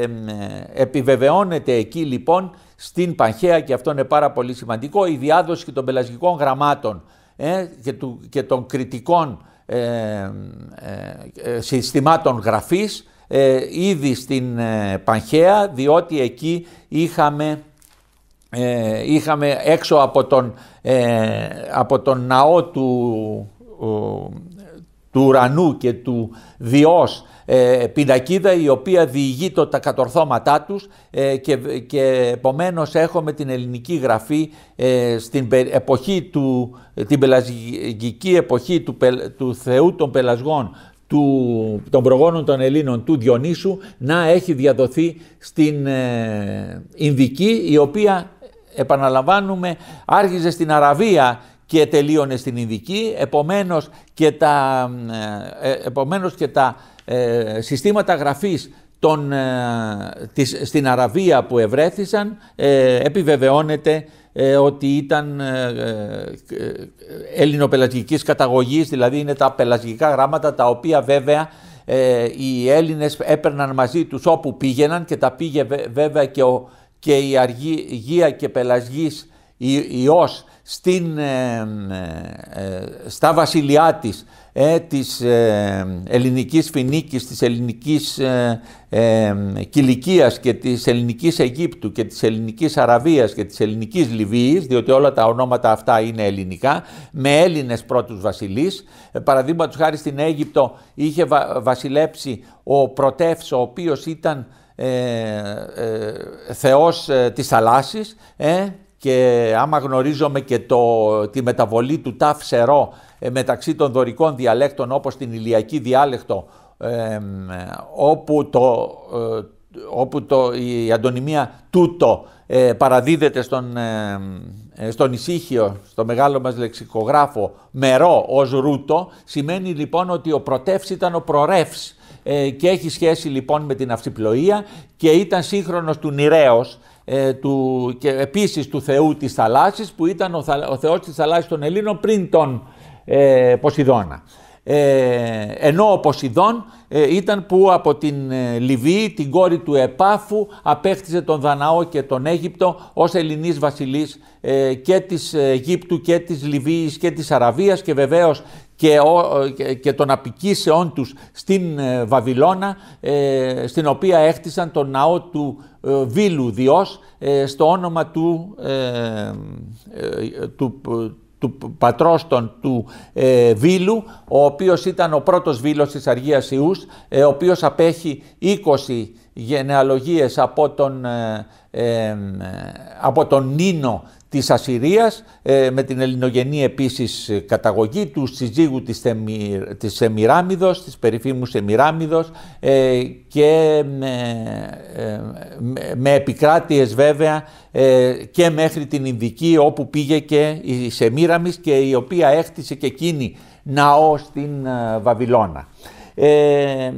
επιβεβαιώνεται εκεί λοιπόν στην Παχαία και αυτό είναι πάρα πολύ σημαντικό η διάδοση των πελασγικών γραμμάτων και, του, και των κριτικών ε, ε, ε, συστημάτων γραφής ήδη στην Πανχαία διότι εκεί είχαμε είχαμε έξω από τον, από τον ναό του, του ουρανού και του διός ε, η οποία διηγεί το, τα κατορθώματά τους ε, και, και επομένως έχουμε την ελληνική γραφή ε, στην εποχή του, την πελασγική εποχή του, Θεού των Πελασγών του, των προγόνων των Ελλήνων του Διονύσου να έχει διαδοθεί στην ε, Ινδική η οποία επαναλαμβάνουμε άρχιζε στην Αραβία και τελείωνε στην Ινδική επομένως και τα, επομένως και τα ε, συστήματα γραφής των, ε, της, στην Αραβία που ευρέθησαν ε, επιβεβαιώνεται ότι ήταν ελληνοπελαγικής καταγωγής, δηλαδή είναι τα πελασγικά γράμματα τα οποία βέβαια οι Έλληνες έπαιρναν μαζί τους όπου πήγαιναν και τα πήγε βέβαια και, ο, και η Αργία και Πελασγής η Υιός στην, στα βασιλιά της ε, της ε, ελληνικής φινίκης, της ελληνικής ε, ε και της ελληνικής Αιγύπτου και της ελληνικής Αραβίας και της ελληνικής Λιβύης, διότι όλα τα ονόματα αυτά είναι ελληνικά, με Έλληνες πρώτους βασιλείς. Ε, παραδείγματος χάρη στην Αίγυπτο είχε βασιλέψει ο Πρωτεύς, ο οποίος ήταν ε, ε θεός ε, της θαλάσσης, και άμα γνωρίζομαι και το, τη μεταβολή του Ταφ Σερό ε, μεταξύ των δωρικών διαλέκτων όπως την ηλιακή διάλεκτο ε, όπου, το, ε, όπου το, η αντωνυμία τούτο παραδίδεται στον, στον στο μεγάλο μας λεξικογράφο, μερό ως ρούτο, σημαίνει λοιπόν ότι ο πρωτεύς ήταν ο προρεύς και έχει σχέση λοιπόν με την αυσιπλοεία και ήταν σύγχρονος του ε, του, και επίσης του Θεού της θαλάσσης που ήταν ο, ο Θεός της θαλάσσης των Ελλήνων πριν τον ε, Ποσειδώνα. Ε, ενώ ο Ποσειδών ε, ήταν που από την ε, Λιβύη, την κόρη του Επάφου, απέκτησε τον Δαναό και τον Αίγυπτο ως Ελληνής βασιλής ε, και της Αιγύπτου και της Λιβύης και της Αραβίας και βεβαίως και, και των απικήσεών τους στην Βαβυλώνα, στην οποία έκτισαν τον ναό του Βίλου Διός, στο όνομα του, του του πατρόστον του ε, Βίλου, ο οποίος ήταν ο πρώτος Βίλος της Αργίας Ιούς, ε, ο οποίος απέχει 20 γενεαλογίες από τον, ε, από τον Νίνο της Ασσυρίας, ε, με την ελληνογενή επίσης ε, καταγωγή του συζύγου της, Εμι, της Εμιράμιδος, της περίφημου Εμιράμιδος ε, και με, με επικράτειες βέβαια και μέχρι την Ινδική όπου πήγε και η Σεμίραμις και η οποία έκτισε και εκείνη ναό στην Βαβυλώνα. Ε,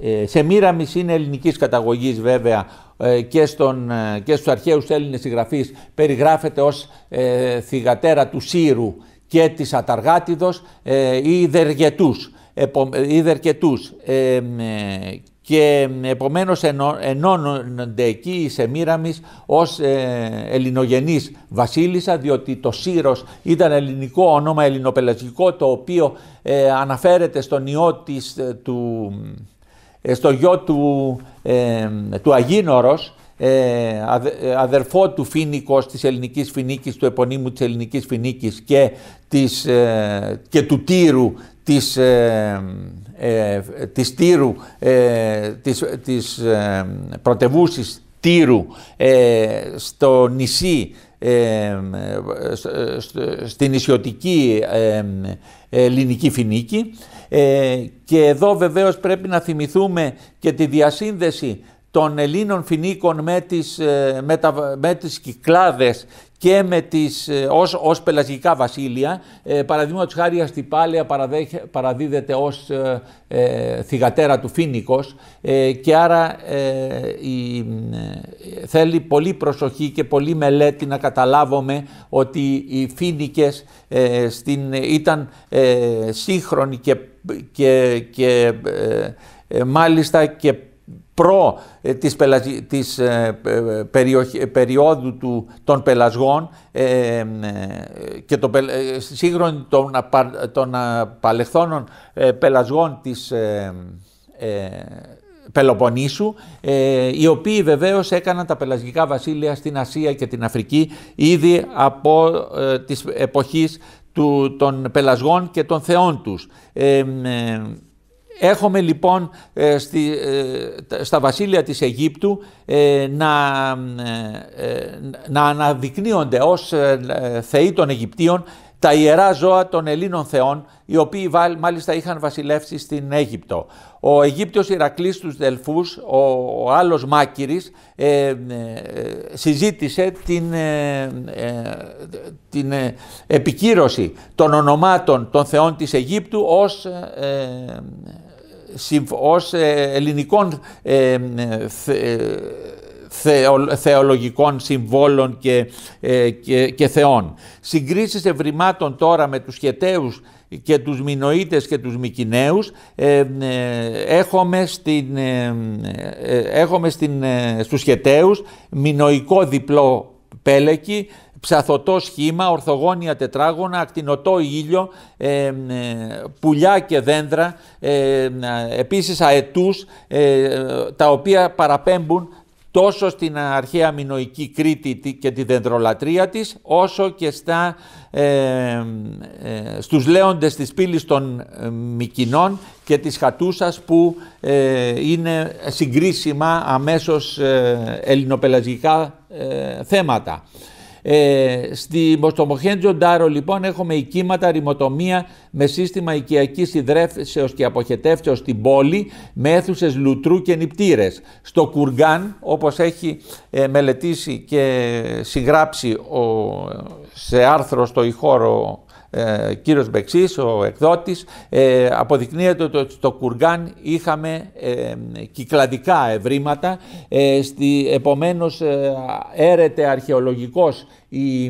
ε, σε είναι ελληνικής καταγωγής βέβαια ε, και, στον, ε, και στους αρχαίους Έλληνες συγγραφείς περιγράφεται ως θυγατέρα του Σύρου και της Αταργάτιδος ή Δεργετούς. ή και επομένως ενώνονται εκεί οι Σεμίραμις ως ε, βασίλισσα διότι το Σύρος ήταν ελληνικό όνομα, ελληνοπελασγικό το οποίο ε, αναφέρεται στον ιό του, ε, στο γιο του, ε, του Αγίνορος, ε, ε, αδερφό του Φίνικος της Ελληνικής Φινίκης, του επωνύμου της Ελληνικής Φινίκης και, και του Τύρου της, ε, της Τύρου, της, της Τύρου στο νησί στην νησιωτική ελληνική φινίκη ε, και εδώ βεβαίως πρέπει να θυμηθούμε και τη διασύνδεση των Ελλήνων φινίκων με τις, ε, με, κυκλάδες και με τις, ε, ως, ως πελασγικά βασίλεια. Ε, παραδείγματος χάρη η πάλια παραδίδεται ως ε, θυγατέρα του Φίνικος και άρα θέλει πολύ προσοχή και πολύ μελέτη να καταλάβουμε ότι οι Φίνικες στην, ήταν σύγχρονοι και, και, και μάλιστα και προ ε, της, ε, ε, περιόδου του, των πελασγών και το, σύγχρονη των, των ε, πελασγών της Πελοποννήσου, οι οποίοι βεβαίως έκαναν τα πελασγικά βασίλεια στην Ασία και την Αφρική ήδη από τις εποχής του, των πελασγών και των θεών τους. Έχουμε λοιπόν ε, στη, ε, στα βασίλεια της Αιγύπτου ε, να, να αναδεικνύονται ως θεοί των Αιγυπτίων τα ιερά ζώα των Ελλήνων θεών, οι οποίοι μάλιστα είχαν βασιλεύσει στην Αίγυπτο. Ο Αιγύπτιος Ηρακλής τους Δελφούς, ο, ο άλλος Μάκυρης συζήτησε την, την επικύρωση των ονομάτων των θεών της Αιγύπτου ως ως ε, ελληνικών ε, ε, θεολογικών συμβόλων και, θεών. Συγκρίσεις ευρημάτων τώρα με τους χεταίους και τους Μινοίτες και τους Μικυναίους έχουμε, στην, έχουμε στην, στους χεταίους μινοϊκό διπλό πέλεκι, ψαθωτό σχήμα, ορθογώνια τετράγωνα, ακτινοτό ήλιο, ε, ε, πουλιά και δέντρα, ε, ε επίσης αετούς, ε, τα οποία παραπέμπουν τόσο στην αρχαία μινοϊκή Κρήτη και τη δεντρολατρεία της, όσο και στα, ε, ε, στους λέοντες της πύλης των Μικινών και της Χατούσας που είναι συγκρίσιμα αμέσως ελληνοπελαζικά θέματα. Ε, στη, στο Μοχέντζο Ντάρο λοιπόν έχουμε οικήματα, ρημοτομία με σύστημα οικιακής ιδρεύσεως και αποχετεύσεως στην πόλη με αίθουσες λουτρού και νυπτήρες. Στο Κουργκάν όπως έχει ε, μελετήσει και συγγράψει ο, σε άρθρο στο ηχόρο ε, κύριος Μπεξής, ο εκδότης, ε, αποδεικνύεται ότι στο Κουργκάν είχαμε ε, κυκλαδικά ευρήματα, ε, στη, επομένως ε, έρεται αρχαιολογικός η,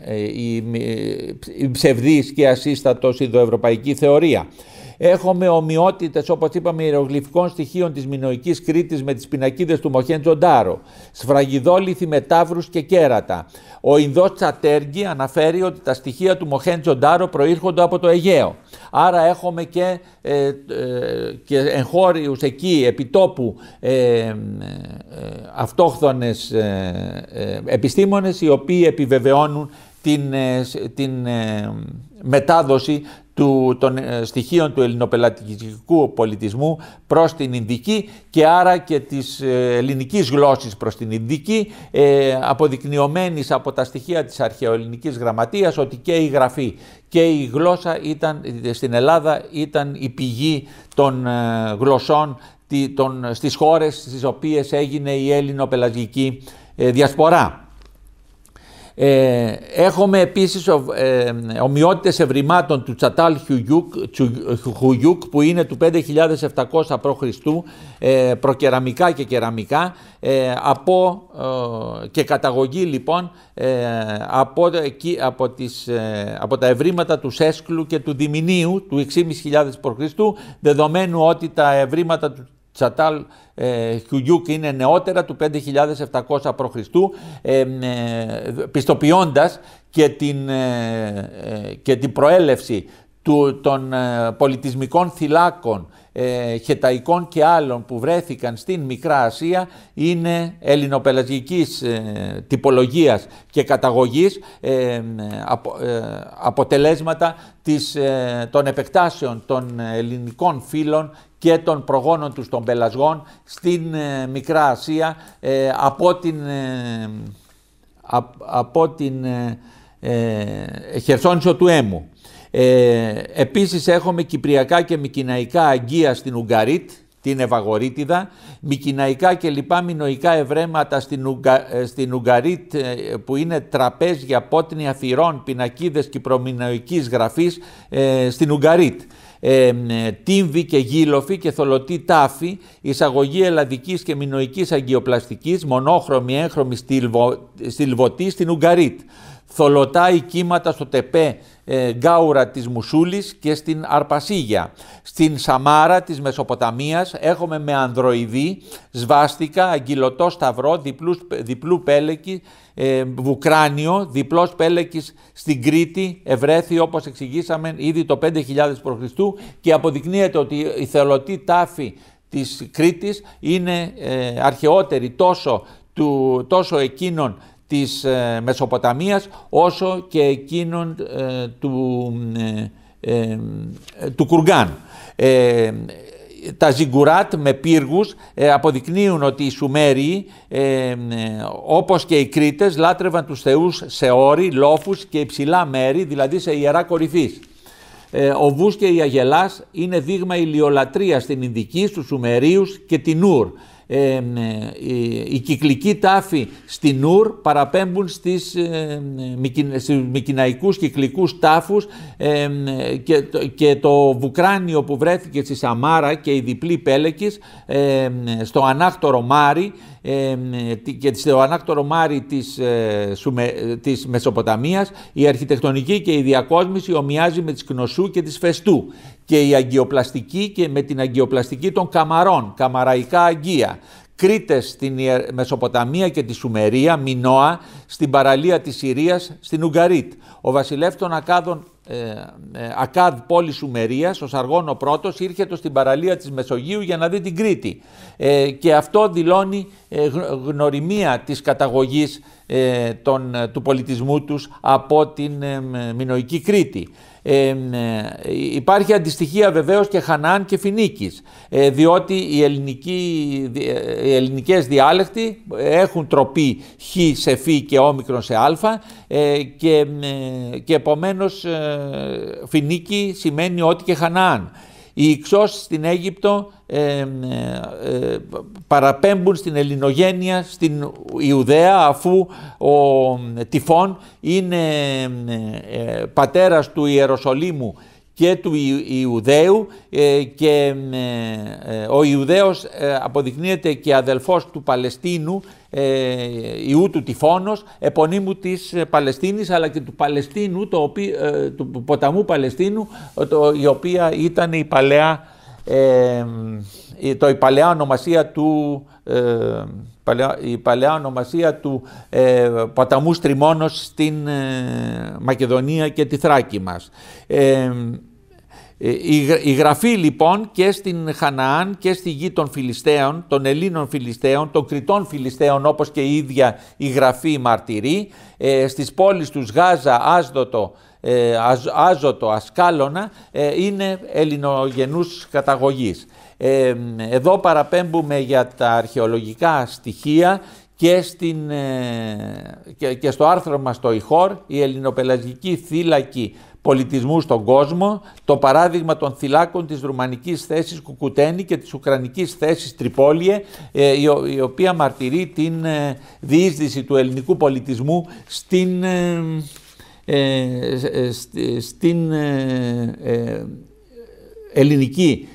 ε, η, η, η ψευδής και ασύστατος θεωρία. Έχουμε ομοιότητες, όπως είπαμε, ιερογλυφικών στοιχείων της Μινοϊκή Κρήτης με τις πινακίδες του Μοχέν Τζοντάρο, σφραγιδόληθη τάβρους και κέρατα. Ο Ινδός Τσατέργη αναφέρει ότι τα στοιχεία του Μοχέν Τζοντάρο προήρχονται από το Αιγαίο. Άρα έχουμε και, ε, ε, εκεί επιτόπου ε, ε αυτόχθονες ε, ε, επιστήμονες οι οποίοι επιβεβαιώνουν την, την μετάδοση του, των ε, στοιχείων του ελληνοπελατικού πολιτισμού προς την Ινδική και άρα και της ε, ελληνικής γλώσσης προς την Ινδική ε, αποδεικνυωμένης από τα στοιχεία της αρχαιοελληνικής γραμματείας ότι και η γραφή και η γλώσσα ήταν, στην Ελλάδα ήταν η πηγή των ε, γλωσσών των, στις χώρες στις οποίες έγινε η ελληνοπελαγική διασπορά. Ε, έχουμε επίσης ε, ομοιότητες ευρημάτων του Τσατάλ Χουγιούκ που είναι του 5700 π.Χ. Ε, προκεραμικά και κεραμικά ε, από, ε, και καταγωγή λοιπόν από, από, τις, από τα ευρήματα του Σέσκλου και του Διμηνίου του 6.500 π.Χ. δεδομένου ότι τα ευρήματα του Τσατάλ ε, Χιουγιούκ είναι νεότερα του 5.700 π.Χ. Ε, ε, πιστοποιώντας και την, ε, ε, και την προέλευση του, των πολιτισμικών θυλάκων χεταϊκών και άλλων που βρέθηκαν στην Μικρά Ασία είναι ελληνοπελαγικής ε, τυπολογίας και καταγωγής αποτελέσματα της, των επεκτάσεων των ελληνικών φύλων και των προγόνων τους των πελασγών στην ε, Μικρά Ασία ε, από την, ε, από την Χερσόνησο του Έμου. επίσης έχουμε κυπριακά και μικυναϊκά αγγεία στην Ουγγαρίτ, την Ευαγορίτιδα, μικυναϊκά και λοιπά μινοϊκά ευρέματα στην, Ουγγα, στην Ουγγαρίτ που είναι τραπέζια, πότνια θυρών, πινακίδες κυπρομινοϊκής γραφής στην Ουγγαρίτ ε, και γύλοφη και θολωτή τάφη, εισαγωγή ελλαδικής και μηνοική αγκιοπλαστικής, μονόχρωμη έγχρωμη στυλβο, στυλβωτή στην Ουγγαρίτ θολωτάει κύματα στο τεπέ ε, Γκάουρα της Μουσούλης και στην Αρπασίγια. Στην Σαμάρα της Μεσοποταμίας έχουμε με ανδροειδή, σβάστικα αγγυλωτό σταυρό, διπλούς πέλεκη, ε, βουκράνιο, διπλός πέλεκης στην Κρήτη, ευρέθη όπως εξηγήσαμε ήδη το 5000 π.Χ. και αποδεικνύεται ότι η θελωτή τάφη της Κρήτης είναι ε, αρχαιότερη τόσο, του, τόσο εκείνων της ε, Μεσοποταμίας όσο και εκείνων ε, του, ε, του Κουργκάν. τα Ζιγκουράτ με πύργους αποδεικνύουν ότι οι Σουμέριοι όπως και οι Κρήτες λάτρευαν τους θεούς σε όρη, λόφους και υψηλά μέρη, δηλαδή σε ιερά κορυφής. Ο Βούς και η Αγελάς είναι δείγμα ηλιολατρείας στην Ινδική, στους Σουμερίους και την Ούρ ε, οι, κυκλικοί τάφοι στην Ουρ παραπέμπουν στις, ε, κυκλικούς τάφους και, το βουκράνιο που βρέθηκε στη Σαμάρα και η διπλή Πέλεκης στο ανάκτορο Μάρι και στο ανάκτορο Μάρι της, ε, της Μεσοποταμίας η αρχιτεκτονική και η διακόσμηση ομοιάζει με τις Κνωσού και τις Φεστού και η αγκιοπλαστική και με την αγκιοπλαστική των καμαρών, καμαραϊκά αγκία. Κρήτες στην Μεσοποταμία και τη Σουμερία, Μινώα, στην παραλία της Συρίας, στην Ουγγαρίτ. Ο βασιλεύς των Ακάδων, ε, ε, Ακάδ πόλης Σουμερίας, ο Σαργόνο πρώτος, ήρχεται στην παραλία της Μεσογείου για να δει την Κρήτη. Ε, και αυτό δηλώνει γνωριμία της καταγωγής των, του πολιτισμού τους από την Μινοϊκή Κρήτη. Ε, υπάρχει αντιστοιχεία βεβαίως και Χανάν και Φινίκης, ε, διότι οι, ελληνικοί, ε, ελληνικές διάλεκτοι έχουν τροπή χ σε φ και όμικρον σε α και, και επομένως φινίκη σημαίνει ότι και Χανάν. Οι Ιξώσεις στην Αίγυπτο ε, ε, παραπέμπουν στην Ελληνογένεια, στην Ιουδαία αφού ο ε, Τυφών είναι ε, πατέρας του Ιεροσολύμου και του Ιουδαίου ε, και ε, ε, ο Ιουδαίος αποδεικνύεται και αδελφός του Παλαιστίνου, Ιού του Τυφώνος, επωνύμου της Παλαιστίνης αλλά και του Παλαιστίνου, το του ποταμού Παλαιστίνου, το, η οποία ήταν η παλαιά, το, η παλαιά ονομασία του η παλαιά ονομασία του ποταμού Στριμώνος στην Μακεδονία και τη Θράκη μας. Ε, η γραφή λοιπόν και στην Χαναάν και στη γη των Φιλιστέων, των Ελλήνων Φιλιστέων, των Κρητών Φιλιστέων όπως και η ίδια η γραφή μαρτυρεί, ε, στις πόλεις τους Γάζα, Άσδοτο, ε, Άζωτο, Ασκάλωνα ε, είναι ελληνογενούς καταγωγής. Ε, εδώ παραπέμπουμε για τα αρχαιολογικά στοιχεία και, και, στο άρθρο μας το Ιχόρ, η ελληνοπελασγική θύλακη πολιτισμού στον κόσμο, το παράδειγμα των θυλάκων της ρουμανικής θέσης Κουκουτένη και της ουκρανικής θέσης Τριπόλιε, ε, η οποία μαρτυρεί την ε, διείσδυση του ελληνικού πολιτισμού στην, ε, στην ελληνική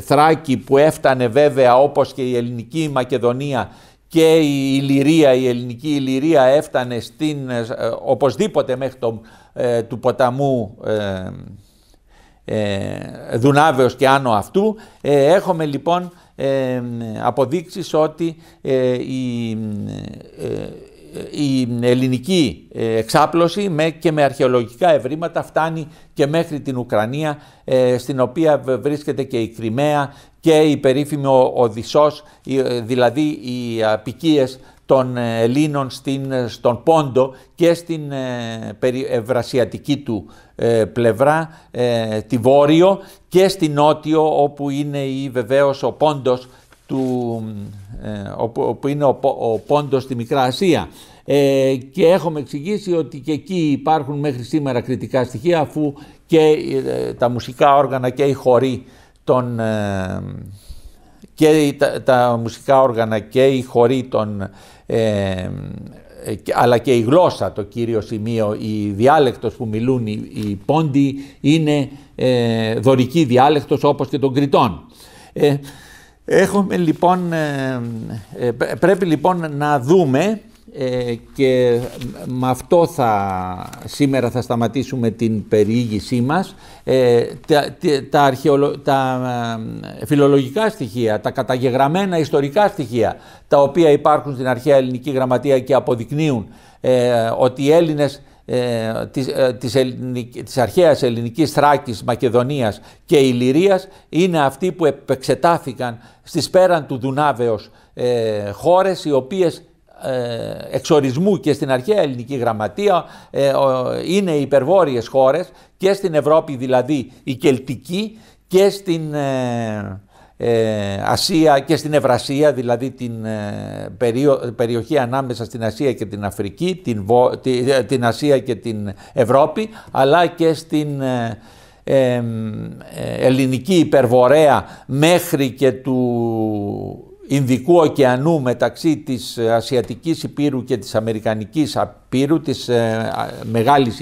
Θράκη που έφτανε βέβαια όπως και η ελληνική Μακεδονία και η Ιλυρία, η ελληνική Ηλυρία έφτανε στην, ε, οπωσδήποτε μέχρι ε, του ποταμού ε, ε, Δουνάβεως και άνω αυτού. Έχουμε λοιπόν αποδείξεις ότι η η ελληνική ε, εξάπλωση με, και με αρχαιολογικά ευρήματα φτάνει και μέχρι την Ουκρανία ε, στην οποία βρίσκεται και η Κρυμαία και η περίφημη Οδυσσός, ε, δηλαδή οι απικίες των Ελλήνων στην, στον Πόντο και στην ευρασιατική του πλευρά, τη Βόρειο και στην Νότιο όπου είναι η, βεβαίως ο Πόντος ε, που είναι ο, ο Πόντος στη Μικρά Ασία. Ε, και έχουμε εξηγήσει ότι και εκεί υπάρχουν μέχρι σήμερα κριτικά στοιχεία αφού και ε, τα μουσικά όργανα και οι χοροί των, και τα, μουσικά όργανα και η χοροί των αλλά και η γλώσσα το κύριο σημείο, η διάλεκτος που μιλούν οι, οι πόντοι είναι δωρική διάλεκτος όπως και των κριτών. Έχουμε, λοιπόν, ε, ε, πρέπει λοιπόν να δούμε ε, και με αυτό θα, σήμερα θα σταματήσουμε την περιήγησή μας τα, τα, τα φιλολογικά στοιχεία, τα καταγεγραμμένα ιστορικά στοιχεία τα οποία υπάρχουν στην αρχαία ελληνική γραμματεία και αποδεικνύουν ότι οι Έλληνες ε, της, ε, της, ελληνική, της αρχαίας ελληνικής Θράκης, Μακεδονίας και Ιλυρίας είναι αυτοί που επεξετάθηκαν στις πέραν του Δουνάβεως ε, χώρες οι οποίες ε, εξορισμού και στην αρχαία ελληνική γραμματεία είναι οι υπερβόρειες χώρες και στην Ευρώπη δηλαδή η Κελτική και στην ε, Ασία και στην Ευρασία, δηλαδή την ε, περιοχή ανάμεσα στην Ασία και την Αφρική, την, ε, Ασία και την Ευρώπη, αλλά και στην ελληνική υπερβορέα μέχρι και του Ινδικού ωκεανού μεταξύ της Ασιατικής Υπήρου και της Αμερικανικής Απήρου, της μεγάλης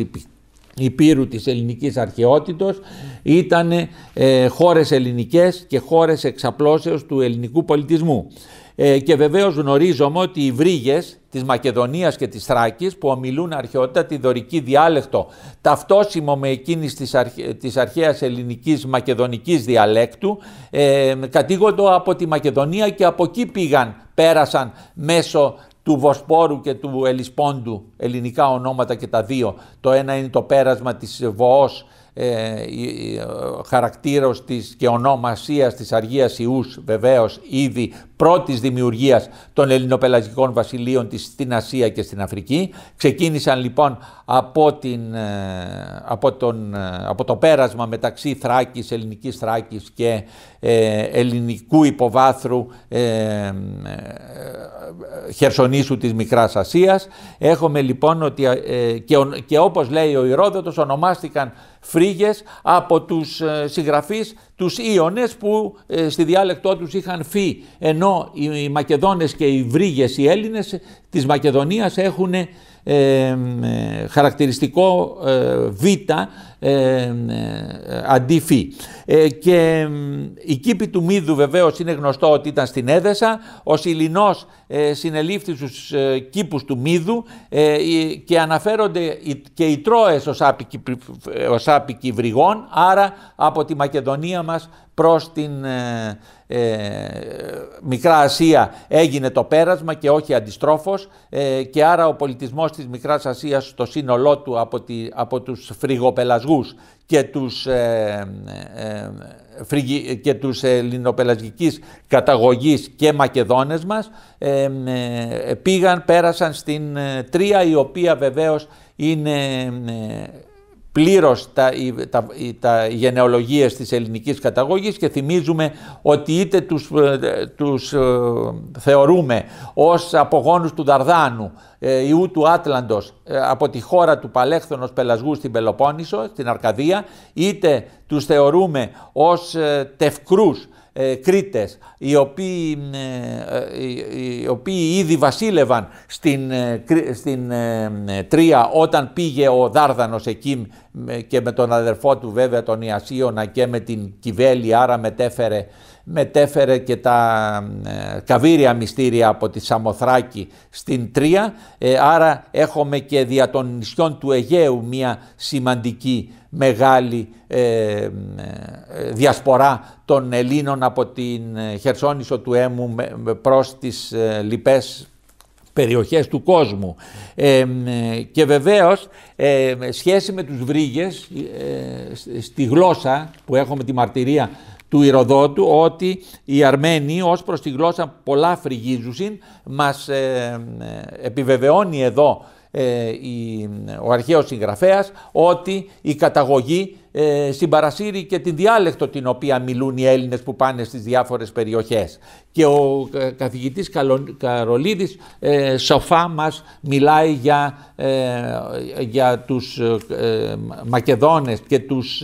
υπήρου της ελληνικής αρχαιότητος ήταν ε, χώρες ελληνικές και χώρες εξαπλώσεως του ελληνικού πολιτισμού. Ε, και βεβαίως γνωρίζομαι ότι οι βρύγες της Μακεδονίας και της Θράκης που ομιλούν αρχαιότητα τη δωρική διάλεκτο ταυτόσιμο με εκείνης της, αρχαί, της αρχαίας ελληνικής μακεδονικής διαλέκτου ε, από τη Μακεδονία και από εκεί πήγαν, πέρασαν μέσω του Βοσπόρου και του Ελισπόντου, ελληνικά ονόματα και τα δύο. Το ένα είναι το πέρασμα της Βοός ε, χαρακτήρος της και ονομασίας της Αργίας Ιούς βεβαίως ήδη πρώτης δημιουργίας των ελληνοπελαγικών βασιλείων της στην Ασία και στην Αφρική. Ξεκίνησαν λοιπόν από, ε, από, τον, ε, από το πέρασμα μεταξύ Θράκης, ελληνικής Θράκης και ε, ελληνικού υποβάθρου χερσονήσου της Μικράς Ασίας. Έχουμε λοιπόν ότι και, και όπως λέει ο Ηρόδοτος ονομάστηκαν φρίγες από τους ε, συγγραφείς τους Ίωνες που ε, στη διάλεκτό τους είχαν φύ, ενώ οι Μακεδόνες και οι Βρύγες, οι Έλληνες της Μακεδονίας έχουν ε, ε, χαρακτηριστικό ε, β αντί φ. Και η κήπη του Μίδου βεβαίως είναι γνωστό ότι ήταν στην Έδεσα, ο Σιλινός συνελήφθη στους κήπους του Μίδου και αναφέρονται και οι Τρόες ως άπικοι βρυγών, άρα από τη Μακεδονία μας προς την ε, ε, Μικρά Ασία έγινε το πέρασμα και όχι αντιστρόφως ε, και άρα ο πολιτισμός της Μικράς Ασίας στο σύνολό του από, τη, από τους φρυγοπελασγούς και τους, ε, φρυγι, και τους ελληνοπελασγικής καταγωγής και Μακεδόνες μας πήγαν, πέρασαν στην Τρία η οποία βεβαίως είναι πλήρως τα, τα, τα γενεολογίες της ελληνικής καταγωγής και θυμίζουμε ότι είτε τους, ε, τους ε, θεωρούμε ως απογόνους του Δαρδάνου ε, ιού του Άτλαντος από τη χώρα του Παλέχθωνος Πελασγού στην Πελοπόννησο, στην Αρκαδία, είτε τους θεωρούμε ως τευκρούς ε, ε, ε, οι οποίοι, οι οποίοι ήδη βασίλευαν στην, ε, στην Τρία όταν πήγε ο Δάρδανος εκεί και με τον αδερφό του βέβαια τον Ιασίωνα και με την Κιβέλη, άρα μετέφερε μετέφερε και τα ε, καβύρια μυστήρια από τη Σαμοθράκη στην Τρία, ε, άρα έχουμε και δια των νησιών του Αιγαίου μια σημαντική μεγάλη ε, διασπορά των Ελλήνων από την Χερσόνησο του Έμου προς τις λοιπές περιοχές του κόσμου. και βεβαίως σχέση με τους βρύγες στη γλώσσα που έχουμε τη μαρτυρία του Ηροδότου ότι οι Αρμένοι ως προς τη γλώσσα πολλά φρυγίζουσιν μας ε, ε, επιβεβαιώνει εδώ ε, η, ο αρχαίος συγγραφέας ότι η καταγωγή ε, συμπαρασύρει και την διάλεκτο την οποία μιλούν οι Έλληνες που πάνε στις διάφορες περιοχές. Και ο καθηγητής Καρολίδης ε, σοφά μας μιλάει για, ε, για τους ε, Μακεδόνες και τους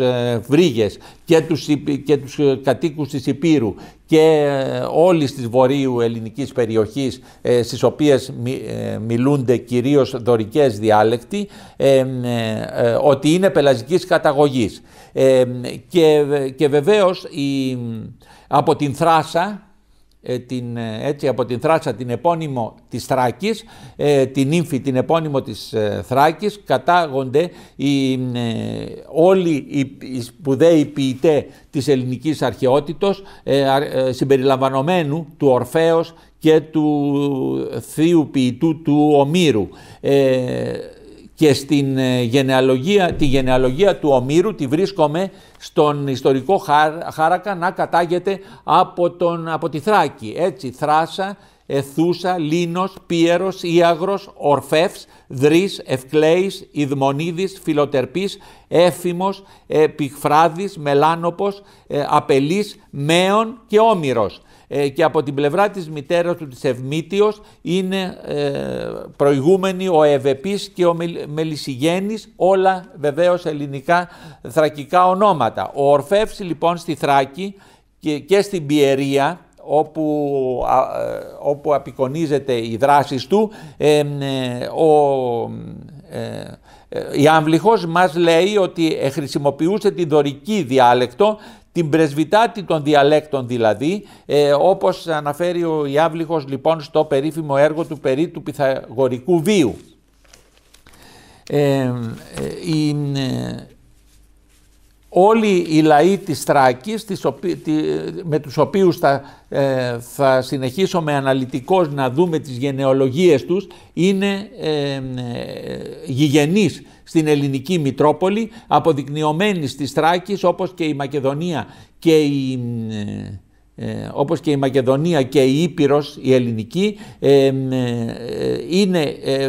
Βρύγες και τους, και τους κατοίκους της Υπήρου και όλης της βορείου ελληνικής περιοχής στις οποίες μιλούνται κυρίως δωρικές διάλεκτοι ότι είναι πελαζικής καταγωγής και, και βεβαίως η, από την Θράσα, ε, την, ε, έτσι, από την Θράσα την επώνυμο της Θράκης, ε, την ύμφη την επώνυμο της Θράκης, κατάγονται οι, όλοι οι, οι σπουδαίοι ποιητέ της ελληνικής αρχαιότητος, συμπεριλαμβανομένου του Ορφέως και του θείου ποιητού του Ομήρου και στην ε, γενεαλογία, τη γενεαλογία του Ομήρου τη βρίσκομαι στον ιστορικό χάρακα να κατάγεται από, τον, από τη Θράκη. Έτσι, Θράσα, Εθούσα, Λίνος, Πιέρος, Ιάγρος, Ορφεύς, Δρής, Ευκλέης, Ιδμονίδης, Φιλοτερπής, Έφημος, Πιχφράδης, Μελάνοπος, ε, Απελής, Μέων και Όμηρος. Ε, και από την πλευρά της μητέρας του της Ευμήτιος είναι ε, προηγούμενοι ο Ευεπής και ο Μελισιγένης, όλα βεβαίως ελληνικά θρακικά ονόματα. Ο Ορφεύς λοιπόν στη Θράκη και, και στην Πιερία όπου, ε, όπου απεικονίζεται η δράση του, ο, η μας λέει ότι χρησιμοποιούσε τη δωρική διάλεκτο την πρεσβυτάτη των διαλέκτων δηλαδή, ε, όπως αναφέρει ο Ιάβλυχος λοιπόν στο περίφημο έργο του περί του πυθαγορικού βίου. Ε, ε, ε όλοι οι λαοί της Στράκης, τις με τους οποίους θα, ε, θα συνεχίσω με αναλυτικός να δούμε τις γενεολογίες τους είναι ε, ε, γηγενείς στην ελληνική Μητρόπολη αποδεικνυωμένοι στις Θράκης όπως και η Μακεδονία και η... Ε, ε, όπως και η Μακεδονία και η Ήπειρος, η ελληνική, είναι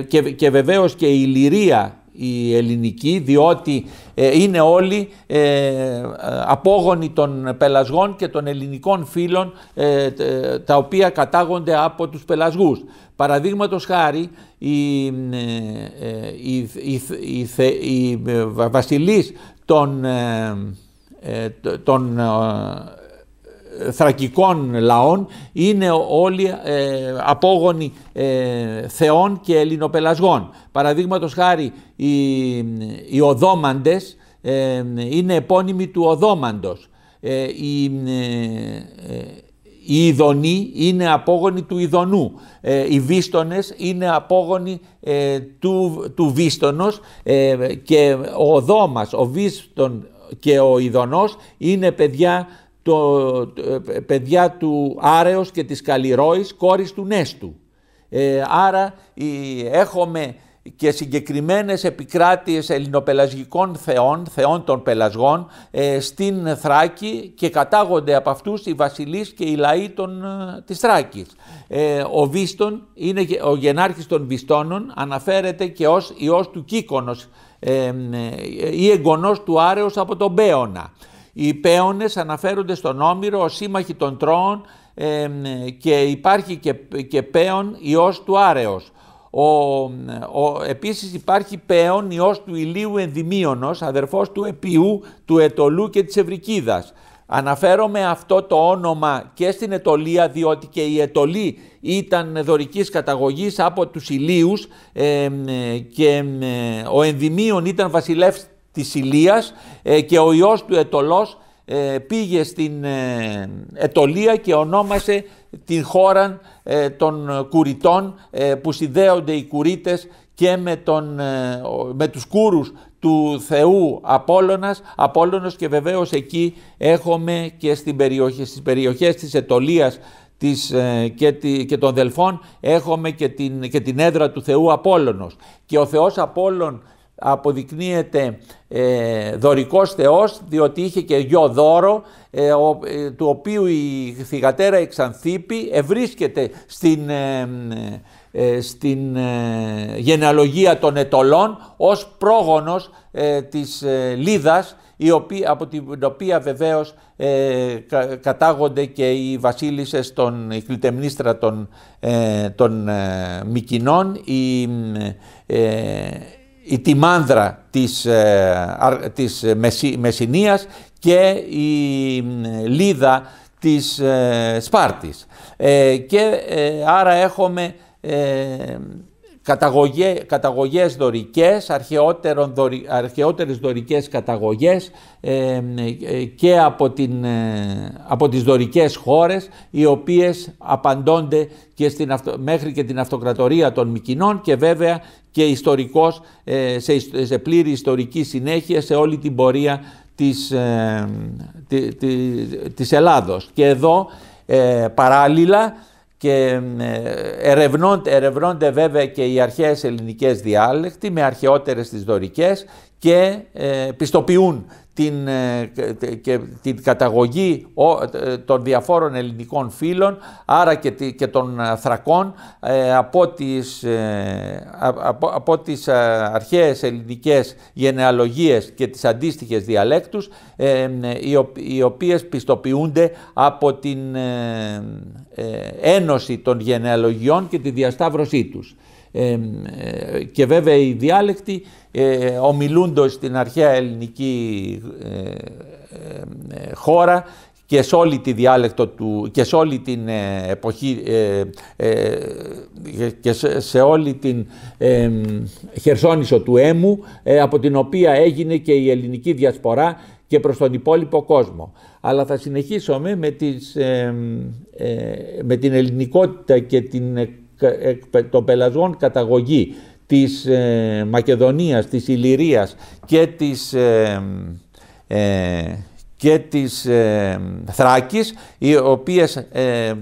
και, και βεβαίως και η Λυρία η ελληνική διότι είναι όλοι ε, απόγονοι των πελασγών και των ελληνικών φίλων τα οποία κατάγονται από τους πελασγούς. Παραδείγματος χάρη η, η, βασιλής των, των θρακικών λαών είναι όλοι ε, απόγονοι ε, θεών και ελληνοπελασγών. Παραδείγματος χάρη οι, οι οδόμαντες ε, είναι επώνυμοι του οδόμαντος. Ε, οι, οι είναι απόγονοι του Ιδονού, οι Βίστονες είναι απόγονοι του, του Βίστονος και ο Οδόμας, ο Βίστον και ο Ιδονός είναι παιδιά το, ε, παιδιά του Άρεος και της Καλλιρόης, κόρης του Νέστου. Ε, άρα έχουμε και συγκεκριμένες επικράτειες ελληνοπελασγικών θεών, θεών των πελασγών, ε, στην Θράκη και κατάγονται από αυτούς οι βασιλείς και οι λαοί των, ε, της Θράκης. Ε, ο Βίστον, είναι, ο γενάρχης των Βιστώνων, αναφέρεται και ως ιός του Κίκονος ή εγγονός του Άρεος από τον Πέωνα. Οι Πέονες αναφέρονται στον Όμηρο ως σύμμαχοι των Τρώων ε, και υπάρχει και, και Πέον ιός του Άρεος. Ο, επίσης υπάρχει Πέον ιός του Ηλίου Ενδημίωνος, αδερφός του Επιού, του Ετολού και της Ευρικίδας. Αναφέρομαι αυτό το όνομα και στην Ετολία διότι και η Ετολή ήταν δωρικής καταγωγής από τους Ηλίους και ο Ενδημίων ήταν βασιλεύς της Ηλίας ε, και ο ιός του Ετολός ε, πήγε στην ε, Ετολία και ονόμασε την χώρα των κουριτών που συνδέονται οι κουρίτες και με, τον, με τους κούρους του Θεού Απόλλωνας, Απόλλωνος και βεβαίως εκεί έχουμε και στην περιοχή, στις περιοχές της Ετολίας της, και, των Δελφών έχουμε και την, και την έδρα του Θεού Απόλλωνος. Και ο Θεός Απόλλων αποδεικνύεται ε, δωρικός θεός διότι είχε και γιο δώρο ε, ε, του οποίου η θυγατέρα Εξανθήπη ευρίσκεται στην, ε, στην γενεαλογία των ετολών ως πρόγονος της Λίδας η οποία, από την οποία βεβαίως κατάγονται και οι βασίλισσες των κλητεμνίστρα των, των Μικινών η η τιμάνδρα της, ε, της Μεσσηνίας και η λίδα της ε, Σπάρτης. Ε, και άρα έχουμε Καταγωγέ, καταγωγές δωρικές, αρχαιότερες δωρικές καταγωγές ε, και από, την, ε, από τις δωρικές χώρες οι οποίες απαντώνται και στην, μέχρι και την αυτοκρατορία των Μικινών και βέβαια και ιστορικός ε, σε, σε πλήρη ιστορική συνέχεια σε όλη την πορεία της, τη, της Ελλάδος. Και εδώ παράλληλα και ε, ερευνώνται, ερευνώνται βέβαια και οι αρχαίες ελληνικές διάλεκτοι με αρχαιότερες τις δωρικές και ε, πιστοποιούν την, ε, και την καταγωγή των διαφόρων ελληνικών φύλων, άρα και, των ε, Θρακών, από τις, από, από τις αρχαίες ελληνικές γενεαλογίες και τις αντίστοιχες διαλέκτους, οι οποίες πιστοποιούνται από την ένωση των γενεαλογιών και τη διασταύρωσή τους. Ε, και βέβαια οι διάλεκτοι ε, στην αρχαία ελληνική ε, ε, χώρα και σε όλη τη διάλεκτο του και σε όλη την εποχή και σε, όλη την ε, χερσόνησο του Έμου από την οποία έγινε και η ελληνική διασπορά και προς τον υπόλοιπο κόσμο. Αλλά θα συνεχίσουμε με, με την ελληνικότητα και την των πελασγών καταγωγή της ε, Μακεδονίας, της Ιλυρίας και της, ε, ε και της ε, Θράκης, οι οποίες ε,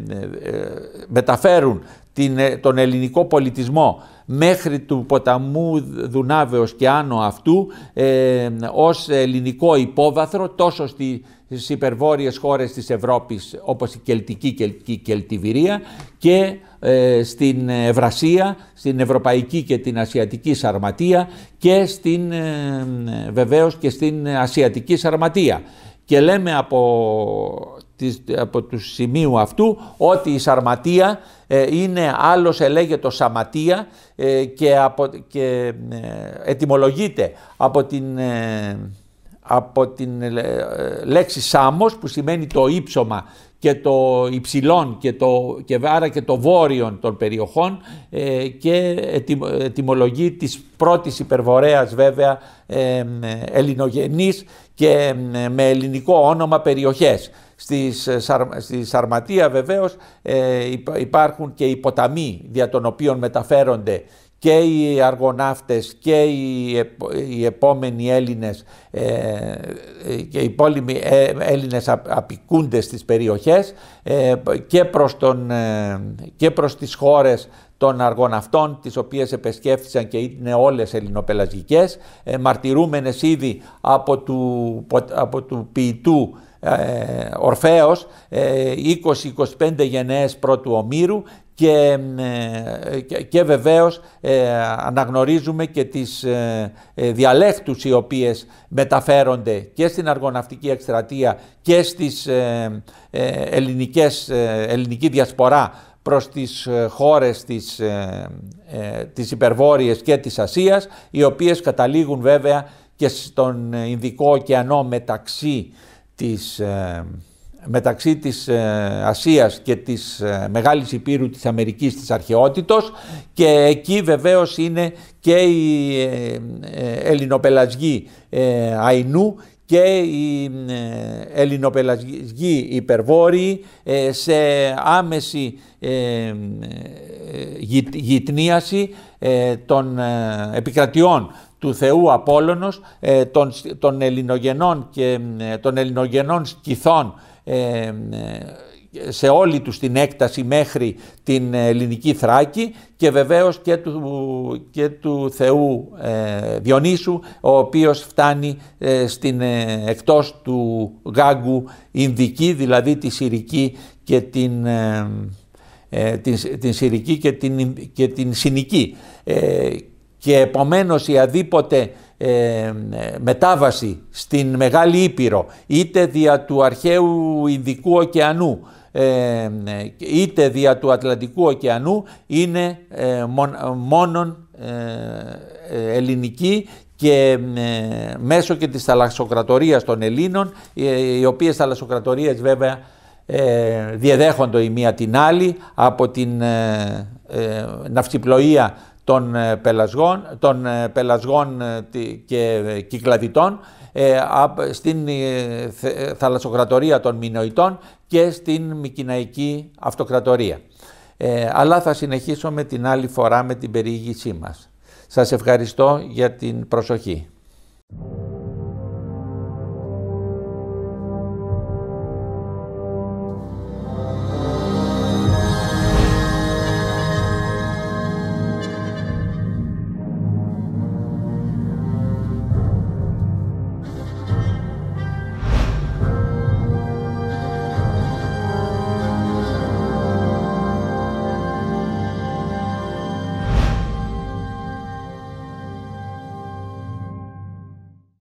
μεταφέρουν την, τον ελληνικό πολιτισμό μέχρι του ποταμού Δουνάβεως και άνω αυτού ε, ως ελληνικό υπόβαθρο τόσο στη, στις υπερβόρειες χώρες της Ευρώπης όπως η Κελτική Κελτιβηρία και ε, στην Ευρασία, στην Ευρωπαϊκή και την Ασιατική Σαρματία και στην, ε, βεβαίως και στην Ασιατική Σαρματία. Και λέμε από, από του σημείου αυτού ότι η Σαρματία ε, είναι άλλος ελέγετο Σαματία ε, και, από, και ετοιμολογείται από την από την ε, ε, λέξη σάμος που σημαίνει το ύψωμα και το υψηλόν και, το, και άρα και το βόρειον των περιοχών ε, και ετοιμολογεί της πρώτης υπερβορέας βέβαια ε, ελληνογενής και ε, με ελληνικό όνομα περιοχές. Στις, στη Σαρματία βεβαίως υπάρχουν και οι ποταμοί δια των οποίων μεταφέρονται και οι αργοναύτες και οι, οι επόμενοι Έλληνες ε, και οι υπόλοιποι ε, Έλληνες απικούντες στις περιοχές ε, και, προς τον, ε, και προς τις χώρες των αργοναυτών, τις οποίες επεσκέφθησαν και είναι όλες ελληνοπελασγικές, ε, μαρτυρούμενες ήδη από του, από του ποιητού Ορφέος 20-25 γενναίες πρώτου ομήρου ε, και, και βεβαίως ε, αναγνωρίζουμε και τις ε, ε, διαλέκτους οι οποίες μεταφέρονται και στην αργοναυτική εκστρατεία και στις ελληνικές, ελληνική διασπορά προς τις χώρες της, της και της Ασίας, οι οποίες καταλήγουν βέβαια και στον Ινδικό ωκεανό μεταξύ της μεταξύ της ε, Ασίας και της ε, Μεγάλης Υπήρου της Αμερικής της αρχαιότητος και εκεί βεβαίως είναι και η ε, ελληνοπελασγή Αϊνού και η ελληνοπελασγή υπερβόρη σε άμεση γυτνίαση των επικρατιών του Θεού Απόλλωνος, των, των ελληνογενών και των ελληνογενών σκηθών ε, σε όλη τους την έκταση μέχρι την ελληνική Θράκη και βεβαίως και του, Θεού ε, Διονύσου ο οποίος φτάνει ε, στην, ε, εκτός του Γάγκου Ινδική δηλαδή τη Συρική και την, Συρική και την, και την Συνική και επομένως η αδίποτε ε, μετάβαση στην Μεγάλη Ήπειρο, είτε δια του αρχαίου Ινδικού ωκεανού, ε, είτε δια του Ατλαντικού ωκεανού, είναι ε, μόνον ελληνική και μέσω και της θαλασσοκρατορίας των Ελλήνων, οι οποίες θαλασσοκρατορίες βέβαια διεδέχονται η μία την άλλη από την ναυσιπλοεία των ε, πελασγών, των ε, πελασγών ε, και κυκλαδιτών στην θαλασσοκρατορία των Μινοητών και στην Μικυναϊκή Αυτοκρατορία. αλλά θα συνεχίσω την άλλη φορά με την περιήγησή μας. Σας ευχαριστώ για την προσοχή.